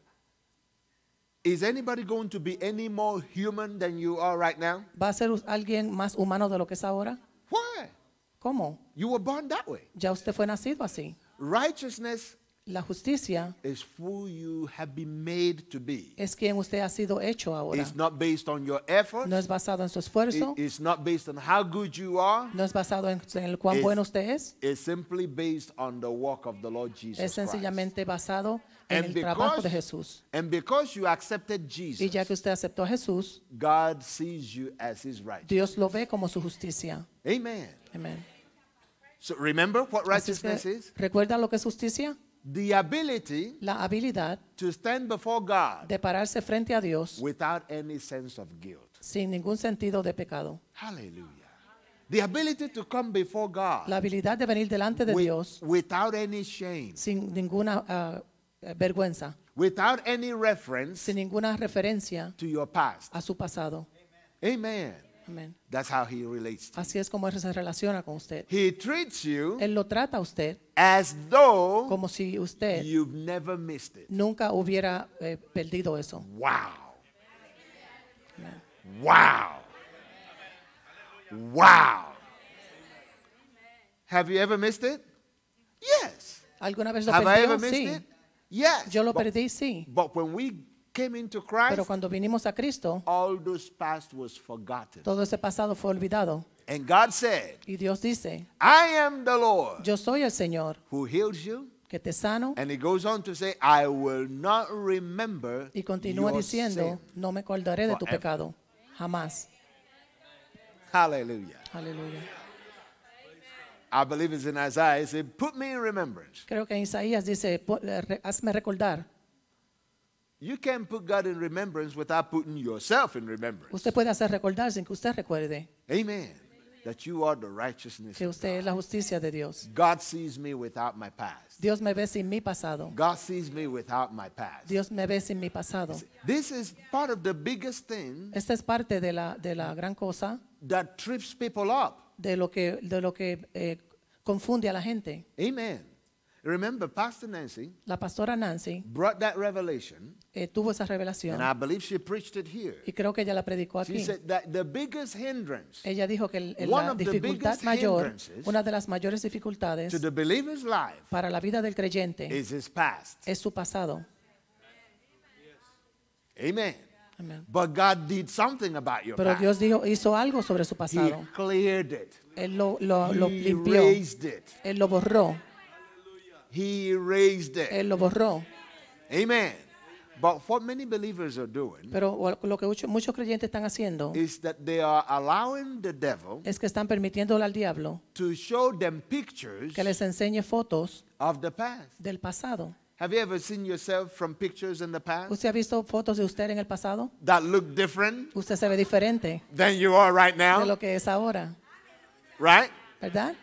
Is anybody going to be any more human than you are right now? ¿Va a ser alguien más humano de lo que es ahora? Why? ¿Cómo? You were born that way. Ya usted fue nacido así. Righteousness La justicia is who you have been made to be. es quien usted ha sido hecho ahora. It's not based on your effort. No es basado en su esfuerzo. It- it's not based on how good you are. No es basado en, en cuán It's- bueno usted es. It's simply based on the work of the Lord Jesus Es Christ. sencillamente basado en and el because, trabajo de Jesús. And because you accepted Jesus, y ya que usted aceptó a Jesús, God sees you as his Dios lo ve como su justicia. Amen. Amen. So remember what righteousness is? ¿Recuerda lo que es justicia? The ability la habilidad to stand before God de pararse frente a Dios without any sense of guilt. sin ningún sentido de pecado. Hallelujah. The ability to come before God la habilidad de venir delante de with, Dios without any shame. sin ninguna ah, eh, vergüenza. Without any reference Sin ninguna referencia to your past. a su pasado. Amen. Amen. That's how he relates to Así es como él se relaciona con usted. He treats you él lo trata a usted as though como si usted you've never missed it. nunca hubiera eh, perdido eso. Wow. Amen. Wow. Wow. Have you ever missed it? Yes. ¿Alguna vez lo Have perdió? I ever missed sí. it? Yes, Yo lo but, perdí, sí. But when we came into Christ, Pero cuando vinimos a Cristo, all those past was forgotten. todo ese pasado fue olvidado. And God said, y Dios dice, I am the Lord, yo soy el Señor, who heals you, que te sano. And he goes on to say, I will not remember y continúa diciendo, no me acordaré de tu pecado, jamás. Hallelujah. Hallelujah. I believe it's in Isaiah. He said, put me in remembrance. Creo que en Isaías dice, eh, hazme recordar. You can put God in remembrance without putting yourself in remembrance. Usted puede hacer recordar sin que usted recuerde. Amen. That you are the righteousness que usted es la justicia de Dios. God sees me without my past. Dios me ve sin mi pasado. God sees me without my past. Dios me ve sin mi pasado. This is part of the biggest thing. Esta es parte de la de la gran cosa. That trips people up de lo que, de lo que eh, confunde a la gente. Amen. Remember, Pastor Nancy La pastora Nancy brought that revelation, eh, tuvo esa revelación and I believe she preached it here. y creo que ella la predicó She aquí. said that the biggest hindrance Ella dijo que el- el- One la of the dificultad biggest mayor, hindrances una de las mayores dificultades to the believer's life para la vida del creyente is his past. es su pasado. Amen. Amen. But God did something about your Pero past. Dios dijo, hizo algo sobre su pasado. He cleared it. Él lo, lo, lo He limpió. erased it. Él lo borró. He erased it. Él lo borró. Amen. But what many believers are doing Pero lo que muchos creyentes están haciendo is that they are allowing the devil es que están permitiéndole al diablo to show them pictures que les enseñe fotos of the past. del pasado. Have you ever seen yourself from pictures in the past? ¿Usted ha visto fotos de usted en el pasado? That look different Usted se ve diferente than you are right de now, lo que es ahora, right? ¿verdad?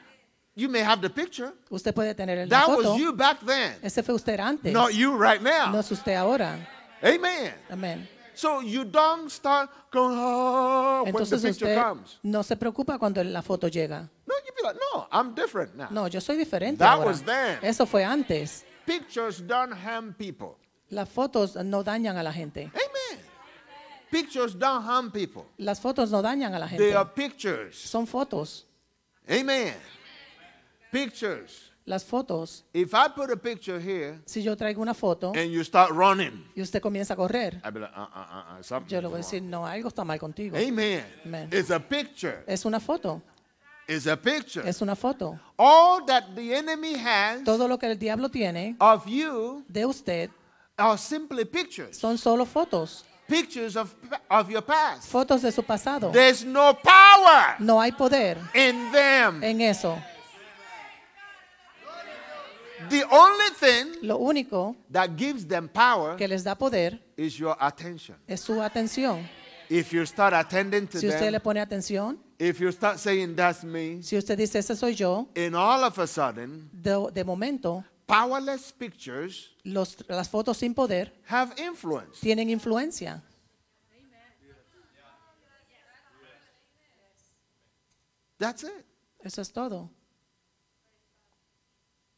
You may have the picture. Usted puede tener That foto. was you back then, Ese fue usted antes. not you right No now. es usted ahora. Amen. Amén. So you don't start going, oh, when the picture usted comes. no se preocupa cuando la foto llega. No, you be like, no, I'm different now. No, yo soy diferente That ahora. was then. Eso fue antes. Pictures don't harm people. Las fotos no dañan a la gente. Amen. Pictures don't harm people. Las fotos no dañan a la gente. They are pictures. Son fotos. Amen. Pictures. Las fotos. If I put a picture here, si yo traigo una foto and you start running, y usted comienza a correr, uh, uh, uh, yo le voy a decir, no, algo está mal contigo. Amen. Amen. It's a picture. Es una foto is a picture. Es una foto. All that the enemy has Todo lo que el diablo tiene of you de usted are simply pictures. son solo fotos. Pictures of, of your past. Fotos de su pasado. There's no power. No hay poder. In them. En eso. The only thing lo único that gives them power que les da poder is your attention. es su atención. If you start attending to si usted them, le pone atención, if you start saying that's me, si usted dice ese soy yo, and all of a sudden, de, de momento, powerless pictures los, las fotos sin poder have influence. tienen influencia. That's it. Eso es todo.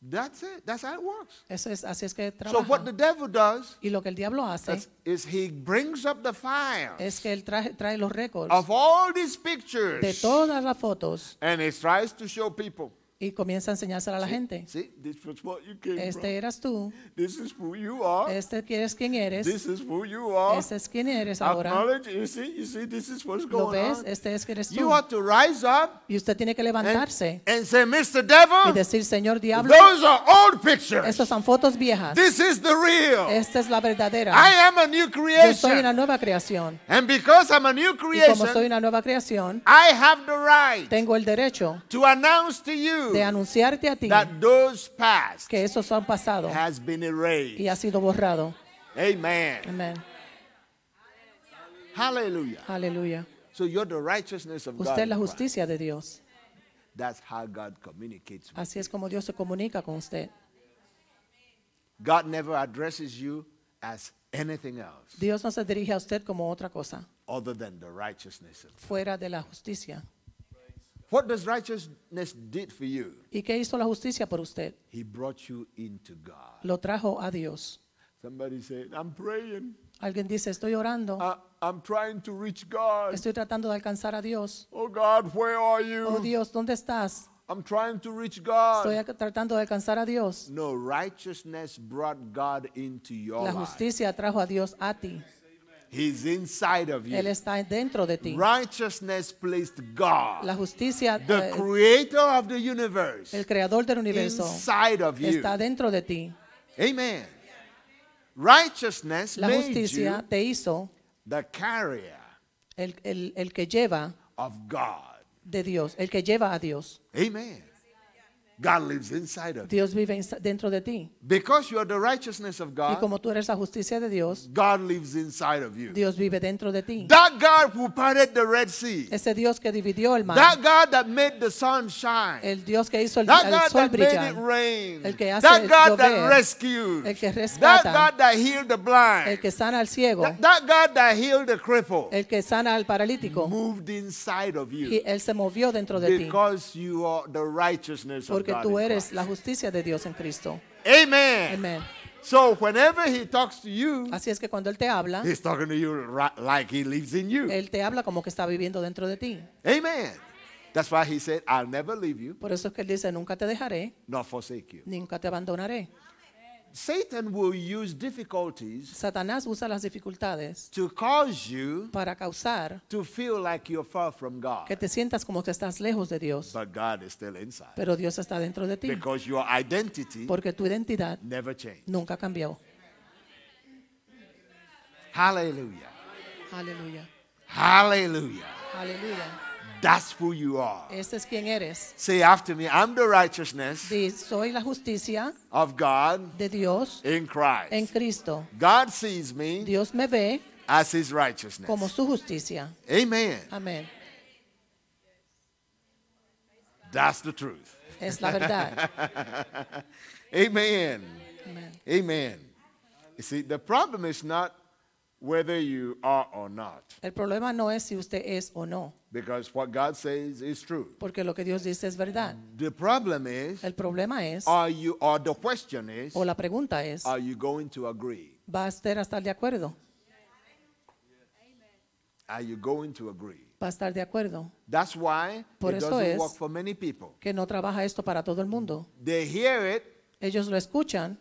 That's it. That's how it works. Eso es, así es que trabaja. So what the devil does y lo que el diablo hace is, he brings up the fire es que trae, trae of all these pictures de todas las fotos and he tries to show people. y comienza a enseñársela a la gente. este eras tú. Este eres quien eres. Este es quien eres ahora. ¿Lo ves? Este es quien eres tú. y usted tiene que levantarse. y decir, Señor Diablo, Estas son fotos viejas. Esta es la verdadera. Yo soy una nueva creación. y como soy una nueva creación, tengo el derecho to announce to you de anunciarte a ti that those past que esos han pasado has been erased. y ha sido borrado. Amen. Amen. Hallelujah. Hallelujah. So you're the righteousness of Usted es la justicia de Dios. That's how God communicates with Así es como Dios se comunica con usted. God never addresses you as anything else. Dios no se dirige a usted como otra cosa. Other than the righteousness of Fuera de la justicia. What does righteousness did for you? ¿Y qué hizo la justicia por usted? He brought you into God. Lo trajo a Dios. Somebody said, I'm praying. Alguien dice, estoy orando. I'm trying to reach God. Estoy tratando de alcanzar a Dios. Oh God, where are you? Oh Dios, ¿dónde estás? I'm trying to reach God. Estoy tratando de alcanzar a Dios. No, righteousness brought God into your La justicia life. trajo a Dios a ti. He's inside of you. Él está dentro de ti. Righteousness placed God, la justicia, the eh, creator of the universe, el creador del universo, inside of you. está dentro de ti. Amen. Righteousness la justicia made you te hizo the carrier el, el, el que lleva of God. de Dios, el que lleva a Dios. Amen. God lives inside of you. Dios vive dentro de ti. Because you are the righteousness of God, y como tú eres la justicia de Dios, God lives inside of you. Dios vive dentro de ti. That God who parted the Red Sea, ese Dios que dividió el mar, that God that made the sun shine, el Dios que hizo el, that el God sol that brillar, made it rain, el que hace that God llover, that rescued, el que rescata, that God that healed the blind, el que sana al ciego, that, that God that healed the cripple, el que sana al paralítico, moved inside of you. Y él se movió dentro de ti. Because you are the righteousness of que tú eres la justicia de Dios en Cristo. Amen. así es que cuando él te habla, Él te habla como que está viviendo dentro de ti. Amen. That's why he said, I'll never leave you. Por eso es que él dice, nunca te dejaré. Nunca te abandonaré. Satan Satanás usa las dificultades para causar que te sientas como que estás lejos de Dios. Pero Dios está dentro de ti. porque tu identidad nunca cambió. ¡Aleluya! Aleluya Aleluya Hallelujah. That's who you are. Ese es quien eres. Say after me, I'm the righteousness Di, soy la justicia of God de Dios in Christ. en Cristo. God sees me Dios me ve as his righteousness. como su justicia. Amen. Amén. That's the truth. Es la verdad. Amen. Amen. Amen. You see, the problem is not whether you are or not. El problema no es si usted es o no. Because what God says is true. Porque lo que Dios dice es verdad. The problem is, El problema es are you, or the question is, o la pregunta es are you going to agree? ¿Va a estar, a estar de acuerdo? Are you going to agree? Va a estar de acuerdo. That's why Por it eso doesn't es work for many people. que no trabaja esto para todo el mundo. They hear it ellos lo escuchan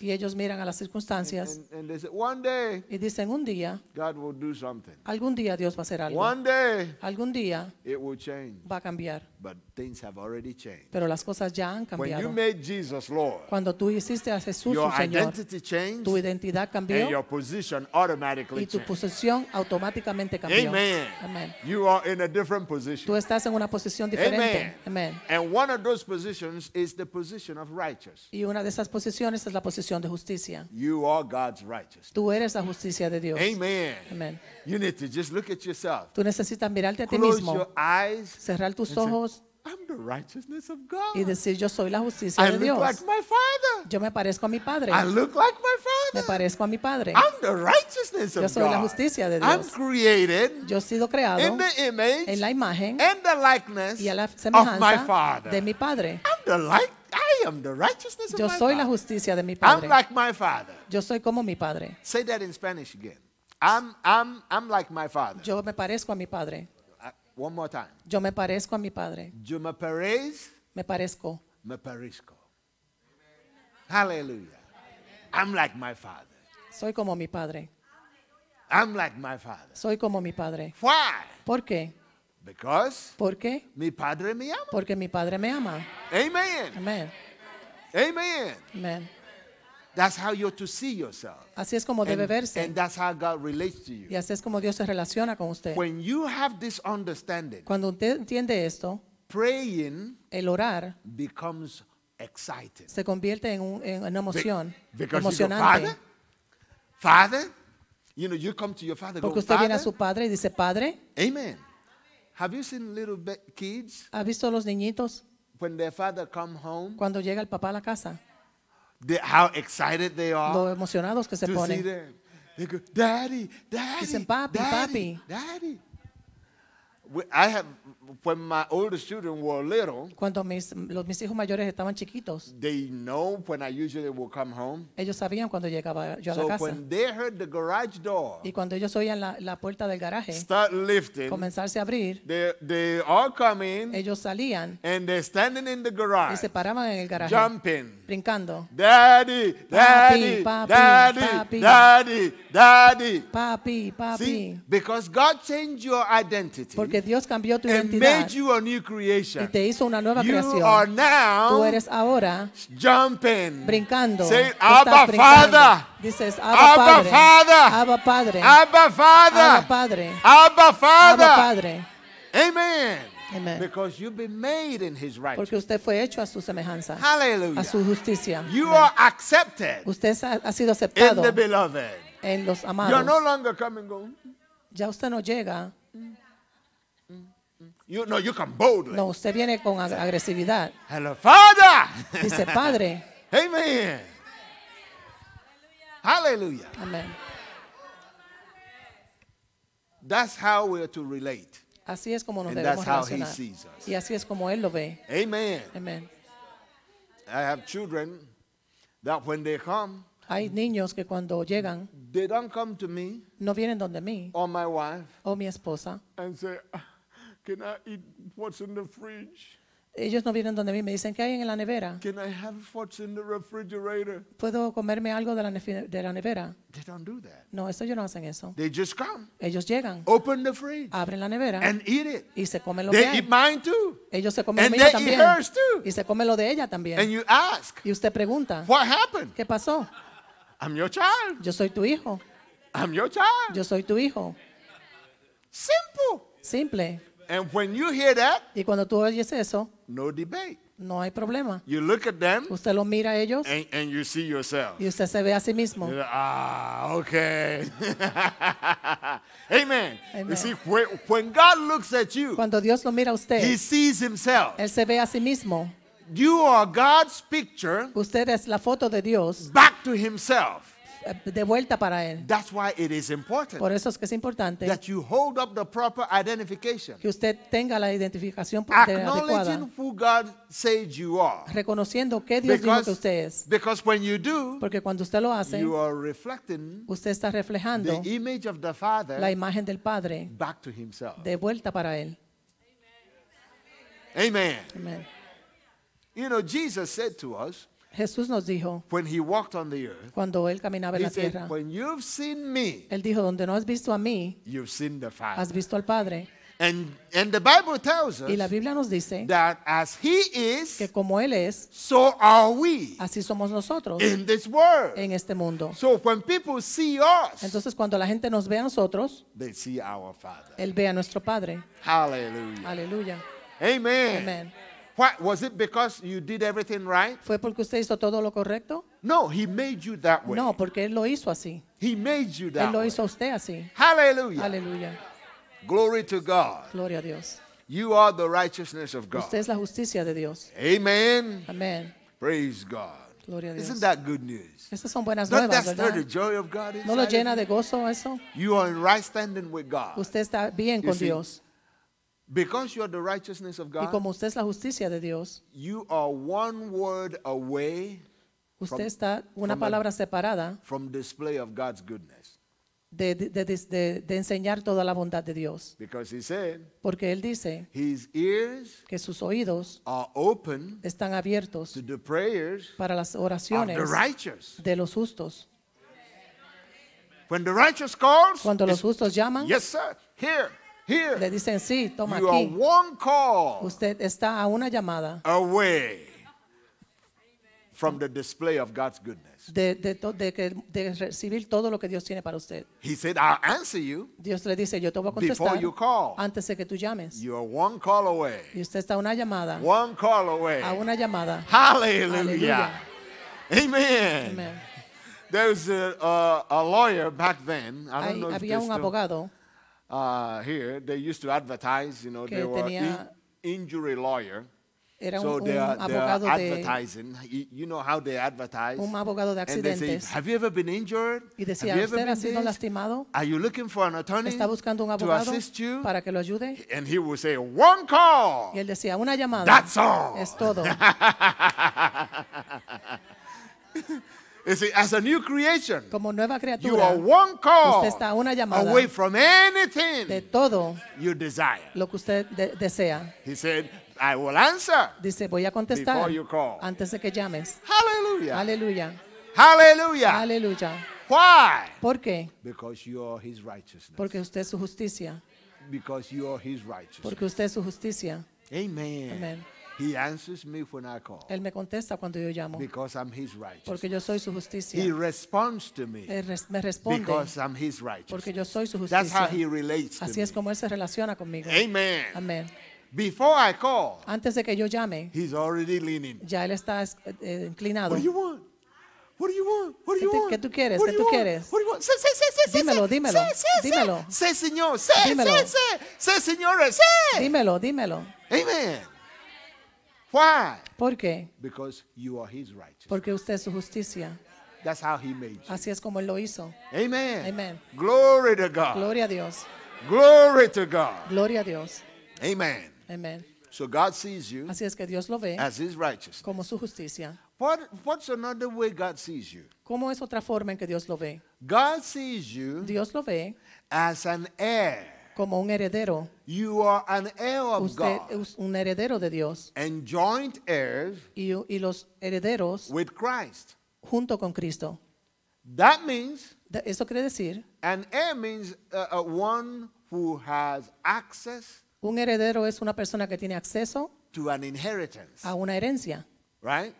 y ellos miran a las circunstancias y dicen un día, algún día Dios va a hacer algo. algún día va a cambiar. Pero las cosas ya han cambiado. Cuando tú hiciste a Jesús Señor, tu identidad cambió y tu posición automáticamente cambió. Amen. Tú estás en una posición diferente. Y una de esas posiciones es la posición de justicia. Tú eres la justicia de Dios. Amen. just Tú necesitas mirarte a ti mismo. cerrar tus ojos I'm the righteousness of God. Y decir, yo soy la justicia I de Dios. Like my father. Yo me parezco a mi padre. I look like my father. Me parezco a mi padre. I'm the righteousness yo soy of God. la justicia de Dios. I'm created yo he sido creado in the image en la imagen and the likeness y a la semejanza of my father. de mi padre. I'm the like, I am the righteousness yo of soy my la justicia de mi padre. I'm like my father. Yo soy como mi padre. Say that in Spanish again. I'm, I'm, I'm like my father. Yo me parezco a mi padre. One more time. Yo me parezco a mi padre. Yo me parezco. Me parezco. Me parezco. Hallelujah. I'm like my father. Soy como mi padre. I'm like my father. Soy como mi padre. Why? ¿Por qué? Because ¿Por qué? Mi padre me ama. Porque mi padre me ama. Amen. Amen. Amen. Amen. That's how you're to see yourself. Así es como and, debe verse. And that's how God relates to you. Y así es como Dios se relaciona con usted. When you have this understanding, Cuando usted entiende esto, praying el orar becomes exciting. se convierte en, un, en una emoción Be, emocionante. You go, Father, Father, you know, you come to your father, Porque go, usted viene a su padre y dice, Padre. Amen. Have you seen little kids? ¿Ha visto los niñitos? When their father come home, Cuando llega el papá a la casa the, how excited they are. Lo emocionados que se ponen. Dicen, papi, daddy, papi. Daddy, I have, when my older children were little, Cuando mis, los, mis hijos mayores estaban chiquitos, they know when I usually will come home. ellos sabían cuando llegaba yo a so la casa. when they heard the garage door Y cuando ellos oían la, la puerta del garaje start lifting, comenzarse a abrir, they, they all come in ellos salían and they're standing in the garage. y se paraban en el garaje jumping. brincando. Daddy, daddy, Papi, papi, daddy, daddy, daddy. Papi, papi. See, because God changed your identity. Porque que Dios cambió tu and identidad made you a new creation. y te hizo una nueva you creación. Are now Tú eres ahora jumping. brincando. Say, Abba, brincando. Father. Dices, Abba, Abba Padre. Father. Abba Padre. Abba Father. Abba Padre. Abba Father. Abba Padre. Amen. Amen. Because you've been made in his righteousness. Porque usted fue hecho a su semejanza, Hallelujah. a su justicia. You are accepted usted ha sido aceptado in the beloved. en los amados. You're no longer coming home. Ya usted no llega. Mm. You, no, you can boldly. No, usted viene con agresividad. Hello, Father. Dice, Padre. Amen. Hallelujah. Amen. That's how we are to relate. Así es como nos And that's how He sees us. Y así es como él lo ve. Amen. Amen. I have children that when they come, Hay niños que cuando llegan, they don't come to me no vienen donde mí or my wife o mi esposa and say, ah, Can I eat what's in the fridge? Ellos no vienen donde mí, me dicen, que hay en la nevera? Can I have what's in the refrigerator? ¿Puedo comerme algo de la, de la nevera? They don't do that. No, eso ellos no hacen eso. They just come, Ellos llegan, open the fridge, abren la nevera and eat it. y se comen lo que They hay. eat mine too. Ellos se comen lo And mío they eat también hers too. y se comen lo de ella también. And you ask, Y usted pregunta, what happened? ¿qué pasó? I'm your child. Yo soy tu hijo, I'm your child. yo soy tu hijo. Simple. Simple. And when you hear that, y cuando tú oyes eso, no debate. No hay problema. You look at them, usted lo mira a ellos and, and you see yourself. y usted se ve a sí mismo. like, ah, okay. Amen. Amen. You see, when, when God looks at you, cuando Dios lo mira a usted, he sees himself. Él se ve a sí mismo. You are God's picture. Usted es la foto de Dios. Back to himself. Eh, de vuelta para él. That's why it is important Por eso es que es importante that you hold up the proper identification. que usted tenga la identificación adecuada. Acknowledging who God said you are. Reconociendo qué Dios dijo que usted es. because when you do, Porque cuando usted lo hace, you are reflecting usted está reflejando the image of the Father la imagen del Padre back to Himself. de vuelta para él. Amen. Amen. You know, Jesus said to us, Jesús nos dijo, cuando él caminaba en la tierra, él dijo, donde no has visto a mí, has visto al Padre. y la Biblia nos dice que como él es, so así somos nosotros en este mundo. Entonces cuando la gente nos ve a nosotros, él ve a nuestro Padre. Aleluya. Amen. Amen. Why, was it because you did everything right? ¿Fue porque usted hizo todo lo correcto? No, he made you that way. No, porque él lo hizo así. He made you that Él lo way. hizo usted así. Hallelujah. Glory to God. Gloria a Dios. You are the righteousness of God. Usted es la justicia de Dios. Amen. Amen. Praise God. Gloria a Dios. Isn't that good news? Estas son buenas Don't nuevas, that ¿verdad? The joy of God ¿No lo llena de gozo eso? You are in right standing with God. Usted está bien you con see, Dios. Because y como usted es la justicia de Dios, usted está una palabra separada De, enseñar toda la bondad de Dios. Porque él dice que sus oídos están abiertos para las oraciones de los justos. When Cuando los justos llaman, yes, sir, here here. Le dicen, sí, toma you aquí. Are one call Usted está a una llamada away from the display of God's goodness. De, de, de, que, de recibir todo lo que Dios tiene para usted. He said, I'll answer you Dios le dice, yo te voy a contestar you call. antes de que tú llames. You are one call away. Y usted está a una llamada. One call away. A una llamada. Hallelujah. Amen. There was a, a, lawyer back then. había un abogado. Still, uh, here, they used to advertise, you know, they were in, injury lawyer. Era un, so they are, they abogado are advertising. de you know how they advertise. un abogado de And they say, Have you ever been injured? y decía, Have you ever ¿usted ha been sido lastimado? Are you looking for an attorney ¿Está buscando un to abogado assist you? para que lo ayude? And he would say, one call. Y él decía, una llamada That's all. es todo. See, as a new creation, como nueva criatura, you are one call usted está una llamada away from anything de todo you desire. lo que usted de desea. He said, I will answer Dice, voy a contestar before you call. antes de que llames. Aleluya. Aleluya. Hallelujah. Hallelujah. Why? ¿Por qué? Because you are his righteousness. Porque usted es su justicia. Because you are his righteousness. Porque usted es su justicia. Amen. Amen. He answers me when I call. Él me contesta cuando yo llamo. Because I'm his righteousness. Porque yo soy su justicia. He responds to me. Él res me responde. Because I'm his righteousness. Porque yo soy su justicia. That's how he relates Así to es me. como él se relaciona conmigo. Amen. Amen. Before I call, antes de que yo llame, he's already leaning. Ya él está eh, eh, inclinado. What do you want? What do you want? What do you want? ¿Qué tú quieres? ¿Qué tú quieres? Sé, sé, sé, sé, dímelo, dímelo. dímelo. Sé, señor. Sé, dímelo. sé, sé, señores. Sé. Dímelo, dímelo. Amen. Why? Porque. Because you are his righteousness. Porque usted es su justicia. That's how he made you. Así es como él lo hizo. Amen. Amen. Glory to God. Gloria a Dios. Glory to God. Gloria a Dios. Amen. Amen. So God sees you Así es que Dios lo ve as his righteousness. como su justicia. What, what's another way God sees you? ¿Cómo es otra forma en que Dios lo ve? God sees you Dios lo ve as an heir como un heredero. Usted es un heredero de Dios y, los herederos junto con Cristo. Eso quiere decir, un heredero es una persona que tiene acceso a una herencia. right?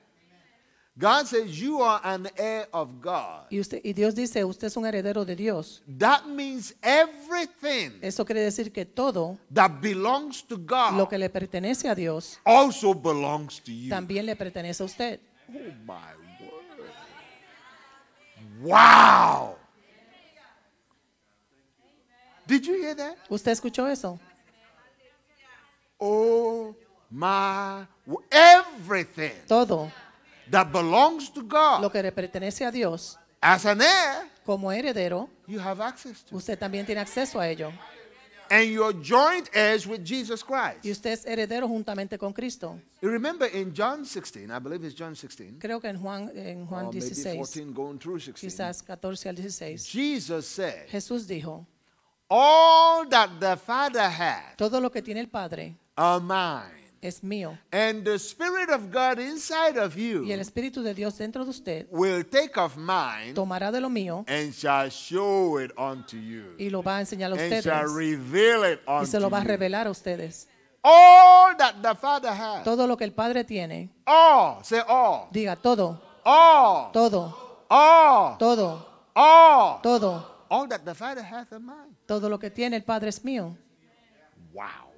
God says you are an heir of God. Y, usted, y Dios dice, usted es un heredero de Dios. That means everything Eso quiere decir que todo that belongs to God lo que le pertenece a Dios also belongs to you. también le pertenece a usted. Oh my word. Wow. Did you hear that? ¿Usted escuchó eso? Oh my everything. Todo. that belongs to God, lo que le pertenece a Dios, as como heredero, you have access to. usted también tiene acceso a ello. And your joint heirs with Jesus Christ. Y usted es juntamente con Cristo. You remember in John 16, I believe it's John 16. Creo que en Juan, en Juan 16. Maybe 14 going through 16. Quizás 14 al 16. Jesus said, Jesús dijo, All that the Father had, todo lo que tiene el Padre, are mine es mío. y el Espíritu de Dios dentro de usted tomará de lo mío y lo va a enseñar a ustedes y se lo va a revelar a ustedes. Todo lo que el Padre tiene. Diga todo. All. Todo. Todo. Todo. Todo lo que tiene el Padre es mío. Wow.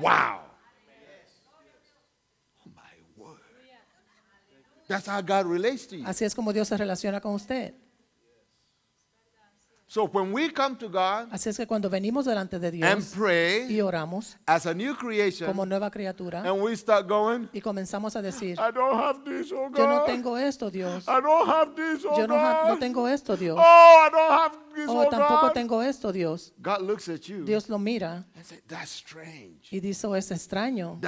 Wow. Oh my word. That's how God relates to you. Así es como Dios se relaciona con usted. Así es que cuando venimos delante de Dios y oramos como nueva criatura y comenzamos a decir, oh yo no tengo esto, Dios. Oh yo no, tengo esto, Dios. Oh, oh tampoco tengo esto, Dios. Dios lo mira y dice, eso es extraño.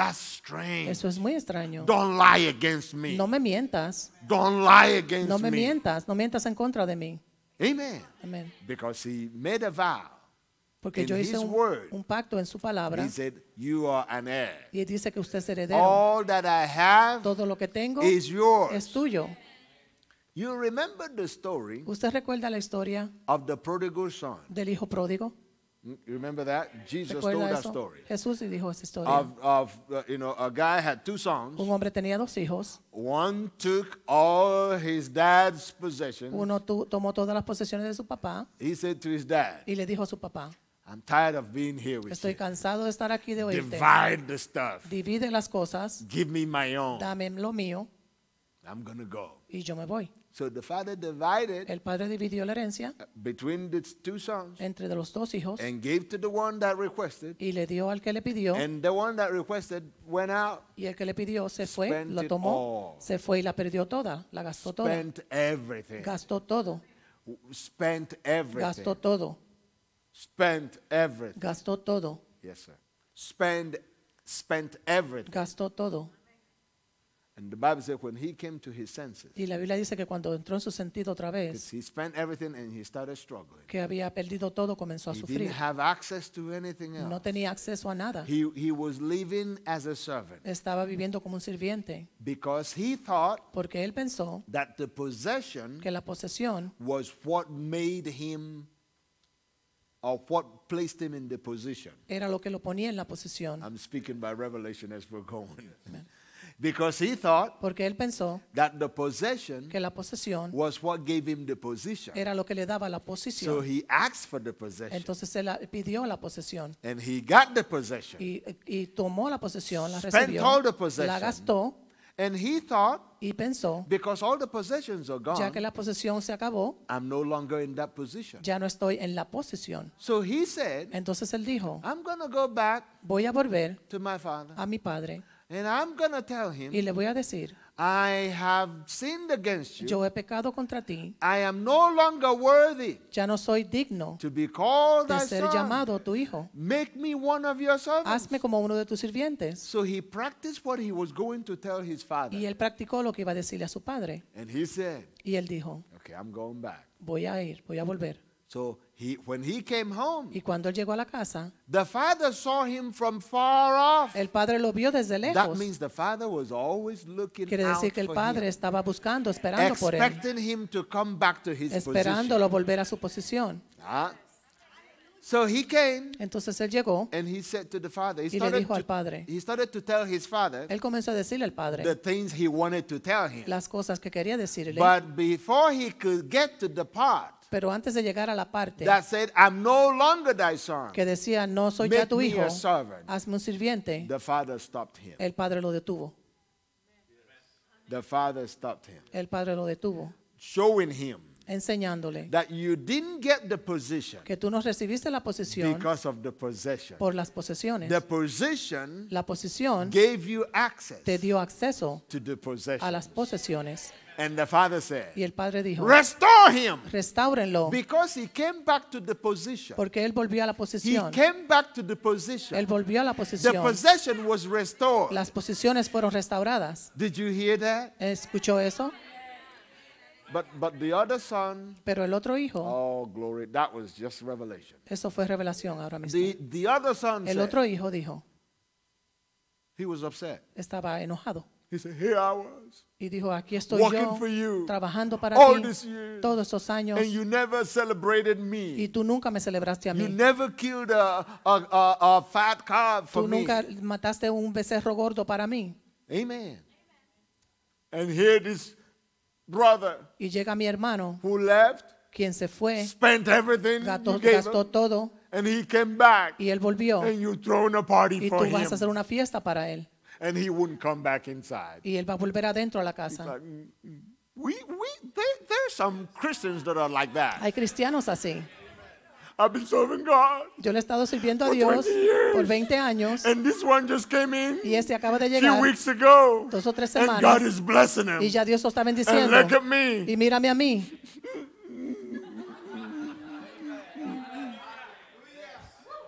Eso es muy extraño. No me mientas. no me mientas, no mientas en contra de mí. Amen. Porque yo hice un, pacto en su palabra. Y dice que usted es heredero. Todo lo que tengo es tuyo. ¿Usted recuerda la historia del hijo pródigo? Mm, remember that? Jesus told that story. Jesús dijo esa historia. Of, of uh, you know, a guy had two sons. Un hombre tenía dos hijos. One took all his dad's possessions. Uno tu, tomó todas las posesiones de su papá. He said to his dad. Y le dijo a su papá. I'm tired of being here with Estoy cansado de estar aquí de oírte. Divide the stuff. Divide las cosas. Give me my own. Dame lo mío. I'm gonna go. Y yo me voy. So the father divided El padre dividió la herencia between the two sons entre los dos hijos and gave to the one that requested. y le dio al que le pidió. And the one that requested went out. Y el que le pidió se fue, lo tomó, se fue y la perdió toda, la gastó toda. Spent everything. Gastó todo. Spent everything. Gastó todo. Spent everything. Gastó todo. Yes, sir. Spend, spent everything. Gastó todo. And the Bible says when he came to his senses, Y la Biblia dice que cuando entró en su sentido otra vez, he spent everything and he started struggling. que había perdido todo, comenzó a He didn't have access to anything else. No tenía acceso a nada. He, he was living as a servant Estaba viviendo como un sirviente, because he thought porque él pensó that the possession que la posesión was what made him or what placed him in the position. era lo que lo ponía en la posicion i I'm speaking by revelation as we're going. Because he thought Porque él pensó that the possession que la posesión was what gave him the position. era lo que le daba la posición. So he asked for the possession. Entonces él pidió la posesión. And he got the possession. Y, y tomó la posesión, la Spent recibió, all the possession. la gastó. And he thought, y pensó, because all the possessions are gone, ya que la posesión se acabó, I'm no longer in that position. ya no estoy en la posesión. So he said, Entonces él dijo, I'm gonna go back voy a volver to my father. a mi padre And I'm gonna tell him, y le voy a decir, I have sinned against you. Yo he pecado contra ti. I am no longer worthy ya no soy digno to be called de ser son. llamado tu hijo. Make me one of your servants. Hazme como uno de tus sirvientes. So he practiced what he was going to tell his father. Y él practicó lo que iba a decirle a su padre. And he said, y él dijo, okay, I'm going back. Voy a ir, voy a volver. So He, when he came home, y cuando él llegó a la casa, the father saw him from far off. el padre lo vio desde lejos. That means the father was always looking Quiere decir out que el padre him, estaba buscando, esperando por él, him to come back to his esperándolo position. volver a su posición. Ah, So he came, Entonces él llegó and he said to the father, he y le started dijo al to, padre. he started to tell his father Él comenzó a decirle al padre the things he wanted to tell him. las cosas que quería decirle. But before he could get to the part Pero antes de llegar a la parte that said, I'm no longer thy son, que decía, no soy ya tu me hijo, a servant, hazme un sirviente, the father stopped him. el padre lo detuvo. The father stopped him, El padre lo detuvo, showing him enseñándole that you didn't get the position que tú no recibiste la posición because of the possession. por las posesiones. The position La posición gave you access te dio acceso to the possession. a las posesiones. And the father said, y el padre dijo, Restore him. Restáurenlo. Because he came back to the position. Porque él volvió a la posición. He came back to the position. Él volvió a la posición. The possession was restored. Las posesiones fueron restauradas. Did you hear that? ¿Escuchó eso? But, but the other son, Pero el otro hijo, oh glory, that was just revelation. eso fue revelación ahora mismo. The, the other son el otro hijo dijo, he was upset. estaba enojado. He said, Here I was, y dijo, aquí estoy yo for you, trabajando para all ti these years, todos estos años and you never celebrated me. y tú nunca me celebraste a mí. You never killed a, a, a, a fat calf for Tú me. nunca mataste un becerro gordo para mí. Amen. And here this brother y llega mi hermano, who left, quien se fue, spent everything gastó, you gave gastó him, todo and he came back, y él volvió and you thrown a party y for tú vas a hacer una fiesta para él and he wouldn't come back inside. y él va a volver adentro a la casa. like, mm, mm, we, we, there, there are some Christians that are like that. Hay cristianos así. Yo le he estado sirviendo a Dios por 20 años y este acaba de llegar dos o tres semanas y ya Dios lo está bendiciendo. Y mírame a mí.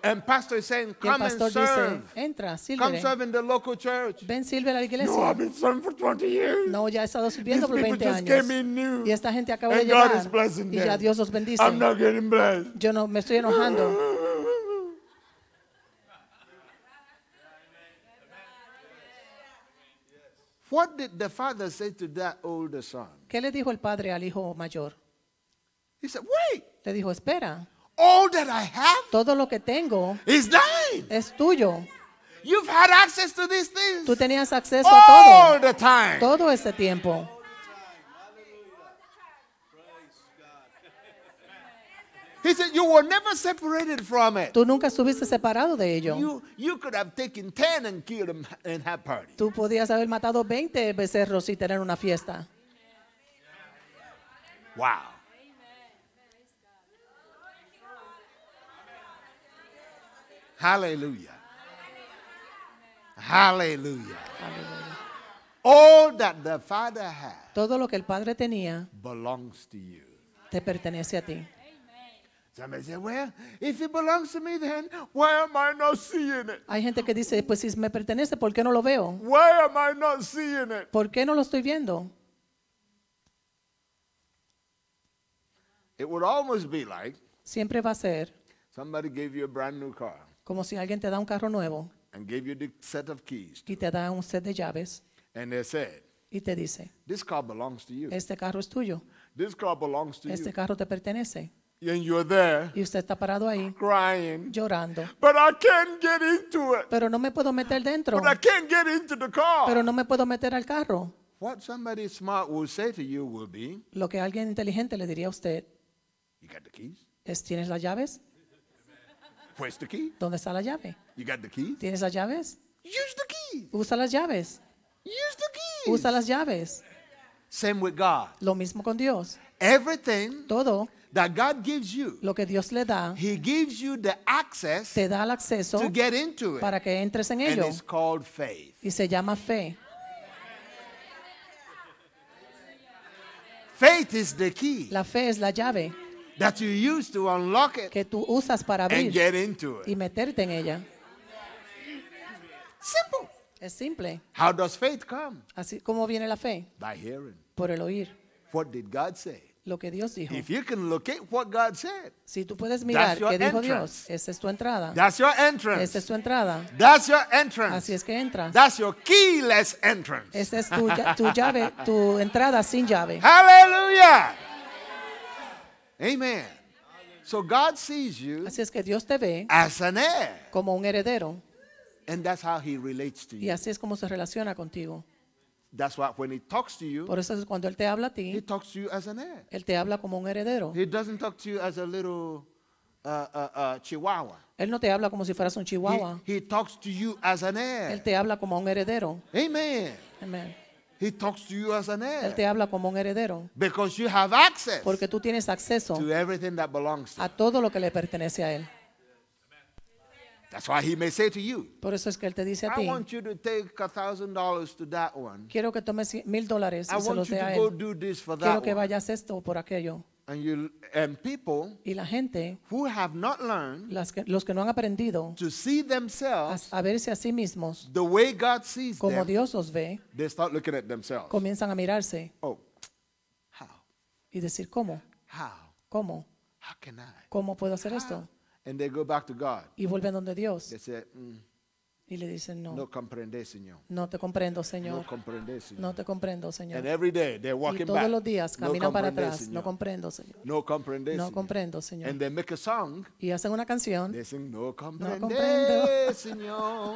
And pastor is saying, y el pastor and serve. dice, entra, Come serve in the local church. Ven, sirve a la No, iglesia. I've been serving for 20 years. No, ya he estado These sirviendo por 20 just años. came in new. Y esta gente acaba de God llegar. Y ya Dios los bendice. I'm not getting blessed. Yo no me estoy enojando. What did the father say to that older son? ¿Qué le dijo el padre al hijo mayor? He said, Wait, Le dijo, espera, all that I have todo lo que tengo is thine. es tuyo. You've had access to these things Tú tenías acceso a all todo, the time. todo este tiempo. He said, you were never separated from it. Tú nunca estuviste separado de ello. You, could have taken 10 and killed them and had party. Tú podías haber matado 20 becerros y tener una fiesta. Wow. Hallelujah. Hallelujah. Hallelujah. All that the Father has. Todo lo que el Padre tenía belongs to you. te pertenece a ti. Somebody say, well, if it belongs to me, then why am I not seeing it? Hay gente que dice, pues si me pertenece, ¿por qué no lo veo? Why am I not seeing it? ¿Por qué no lo estoy viendo? It would almost be like Siempre va a ser, somebody gave you a brand new car como si alguien te da un carro nuevo y te da un set de llaves y te dice, este carro es tuyo, este carro te pertenece. y usted está parado ahí llorando. Pero no me puedo meter dentro, pero no me puedo meter al carro. Lo que alguien inteligente le diría a usted es, ¿tienes las llaves? Where's the key? ¿Dónde está la llave? You got the key? ¿Tienes las llaves? Use the key. Usa las llaves. Use the key. Usa las llaves. Same with God. Lo mismo con Dios. Everything Todo that God gives you, lo que Dios le da, He gives you the access te da el acceso to get into it. para que entres en ello. And it's called faith. Y se llama fe. Faith is the key. La fe es la llave that you use to unlock it que tú usas para abrir and get into it. y meterte en ella. Simple. Es simple. How does faith come? Así cómo viene la fe. By hearing. Por el oír. What did God say? Lo que Dios dijo. If you can locate what God said, si tú puedes mirar qué dijo entrance. Dios, esa es tu entrada. That's your entrance. Esa es tu entrada. That's your entrance. Así es que entras. That's your keyless entrance. Esa es tu, tu llave, tu entrada sin llave. Hallelujah. Amen. Así es que Dios te ve como un heredero. Y así es como se relaciona contigo. Por eso es cuando él te habla a ti, él te habla como un heredero. chihuahua. Él no te habla como si fueras un chihuahua. Él te habla como un heredero. Amen. Amen. He talks to you as an heir. Él te habla como un heredero. Because you have access Porque tú tienes acceso to everything that belongs to a todo lo que le pertenece a él. That's why he may say to you, Por eso es que él te dice a ti. I want you take $1,000 to that one. Quiero que tomes mil dólares y se want los you dé to a él. do this for that Quiero que vayas esto por aquello. And people y la gente who have not learned los que no han aprendido a, verse a sí mismos como Dios los ve at themselves. comienzan a mirarse oh, how? y decir cómo cómo cómo puedo hacer esto And they go back to God. y vuelven donde Dios mm, y le dicen, no, No te comprendo, Señor. No te comprendo, Señor. Y todos los días caminan para atrás. No comprendo, Señor. No comprendo, Señor. Y hacen una canción. no Señor.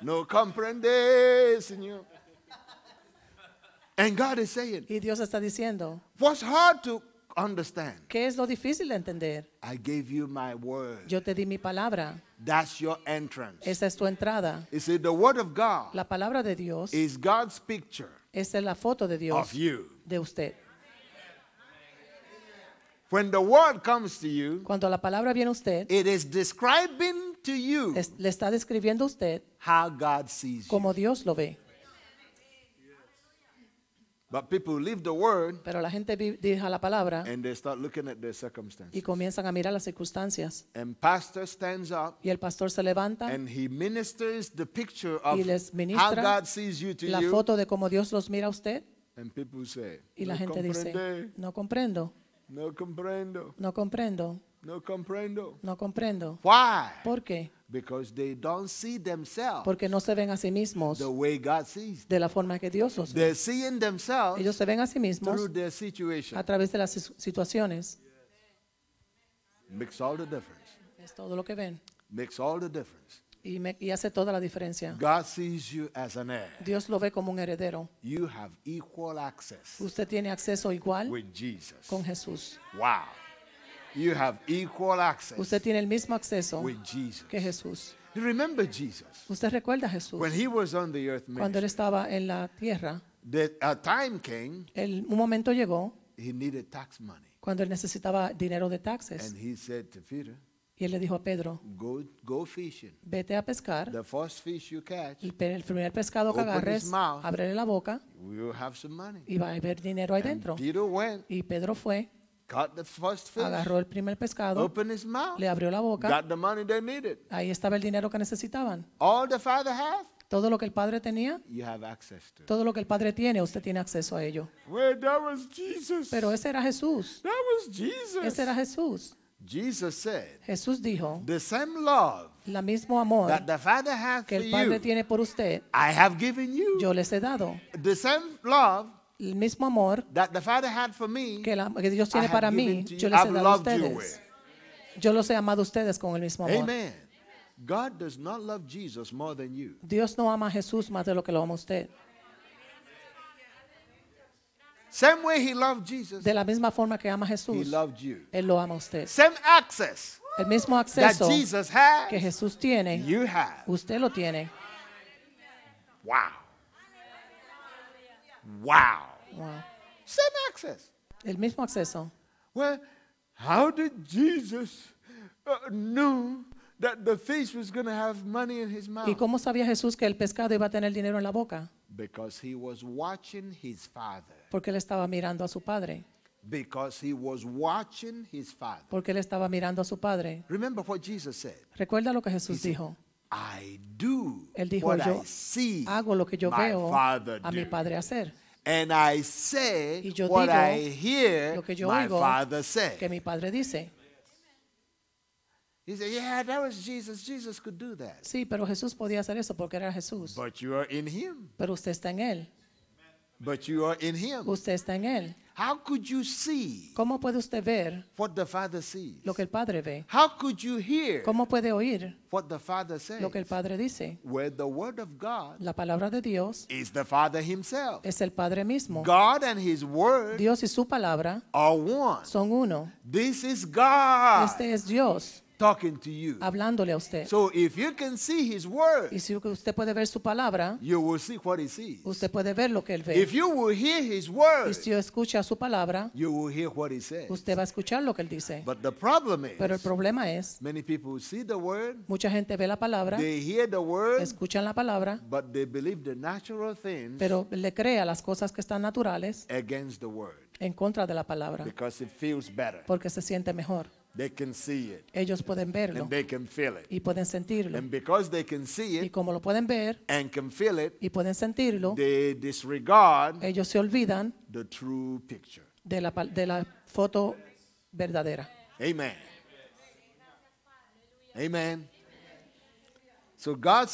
no comprende, Señor. Y Dios está diciendo, hard understand. ¿Qué es lo difícil de entender? Yo te di mi palabra. Esa es tu entrada. la palabra de Dios es la foto de Dios de usted. cuando la palabra viene a usted, le está describiendo a usted Cómo Dios lo ve. But people leave the word Pero la gente vi- deja la palabra and they start looking at their circumstances. y comienzan a mirar las circunstancias. And pastor stands up Y el pastor se levanta and he ministers the picture of Y les how God sees you to la you. foto de cómo Dios los mira a usted and people say, y la no gente dice, no comprendo, no comprendo. no comprendo. No comprendo. No comprendo. Why? ¿Por qué? Because they don't see themselves Porque no se ven a sí mismos the way God sees de la forma que Dios los ve. They're seeing themselves Ellos se ven a sí mismos through their situations. a través de las situaciones. Makes all the difference. Es todo lo que ven. Makes all the difference. Y, me, y, hace toda la diferencia. God sees you as an heir. Dios lo ve como un heredero. You have equal access Usted tiene acceso igual with Jesus. con Jesús. Wow. Usted tiene el mismo acceso que Jesús. Usted recuerda a Jesús cuando él estaba en la tierra. un momento llegó cuando él necesitaba dinero de taxes y él le dijo a Pedro, vete a pescar, el, primer pescado que agarres, abre la boca y va a haber dinero ahí dentro. Y Pedro fue Caught the first fish, agarró el primer pescado, opened his mouth, le abrió la boca, got the money they needed. ahí estaba el dinero que necesitaban. All the father has, todo lo que el padre tenía, you have access to. todo lo que el padre tiene, usted tiene acceso a ello. Well, that was Jesus. Pero ese era Jesús. That was Jesus. Ese era Jesús. Jesus said, Jesús dijo, the same love la mismo amor that the Father has que el Padre you, tiene por usted, I have given you. yo les he dado. The same love el mismo amor que, Dios tiene para mí, yo les he a ustedes. Yo los he amado a ustedes con el mismo amor. Dios no ama a Jesús más de lo que lo ama usted. De la misma forma que ama a Jesús, Él lo ama a usted. El mismo acceso que Jesús tiene, usted lo tiene. Wow. Wow. wow. Same access. El mismo acceso. Well, how did Jesus uh, know that the fish was going to have money in his mouth? ¿Y cómo sabía Jesús que el pescado iba a tener dinero en la boca? Because he was watching his father. Porque él estaba mirando a su padre. Because he was watching his father. Porque él estaba mirando a su padre. Remember what Jesus said. Recuerda lo que Jesús he dijo. I Él dijo, yo hago lo que yo veo a mi padre hacer. And y yo digo lo que yo oigo que mi padre dice. Sí, pero Jesús podía hacer eso porque era Jesús. Pero usted está en él. But you are in him. Usted está en él. How could you see ¿Cómo puede usted ver what the Father sees? lo que el Padre ve? How could you hear ¿Cómo puede oír what the Father says? lo que el Padre dice? Where the word of God La palabra de Dios is the Father himself. es el Padre mismo. God and his word Dios y su palabra are one. son uno. This is God. Este es Dios talking to you. hablándole a usted. So if you can see his word, y si usted puede ver su palabra, you will see what he sees. usted puede ver lo que él ve. If you will hear his word, y si escucha su palabra, you will hear what he says. usted va a escuchar lo que él dice. But the problem is, Pero el problema es, many people see the word, mucha gente ve la palabra, they hear the word, escuchan la palabra, but they believe the natural things pero le crea las cosas que están naturales against the word. en contra de la palabra, Because it feels better. porque se siente mejor. Ellos pueden verlo. Y pueden sentirlo. can see it, y como lo pueden ver y pueden sentirlo, ellos se olvidan De, la, de la foto verdadera. Amen. Amen. So God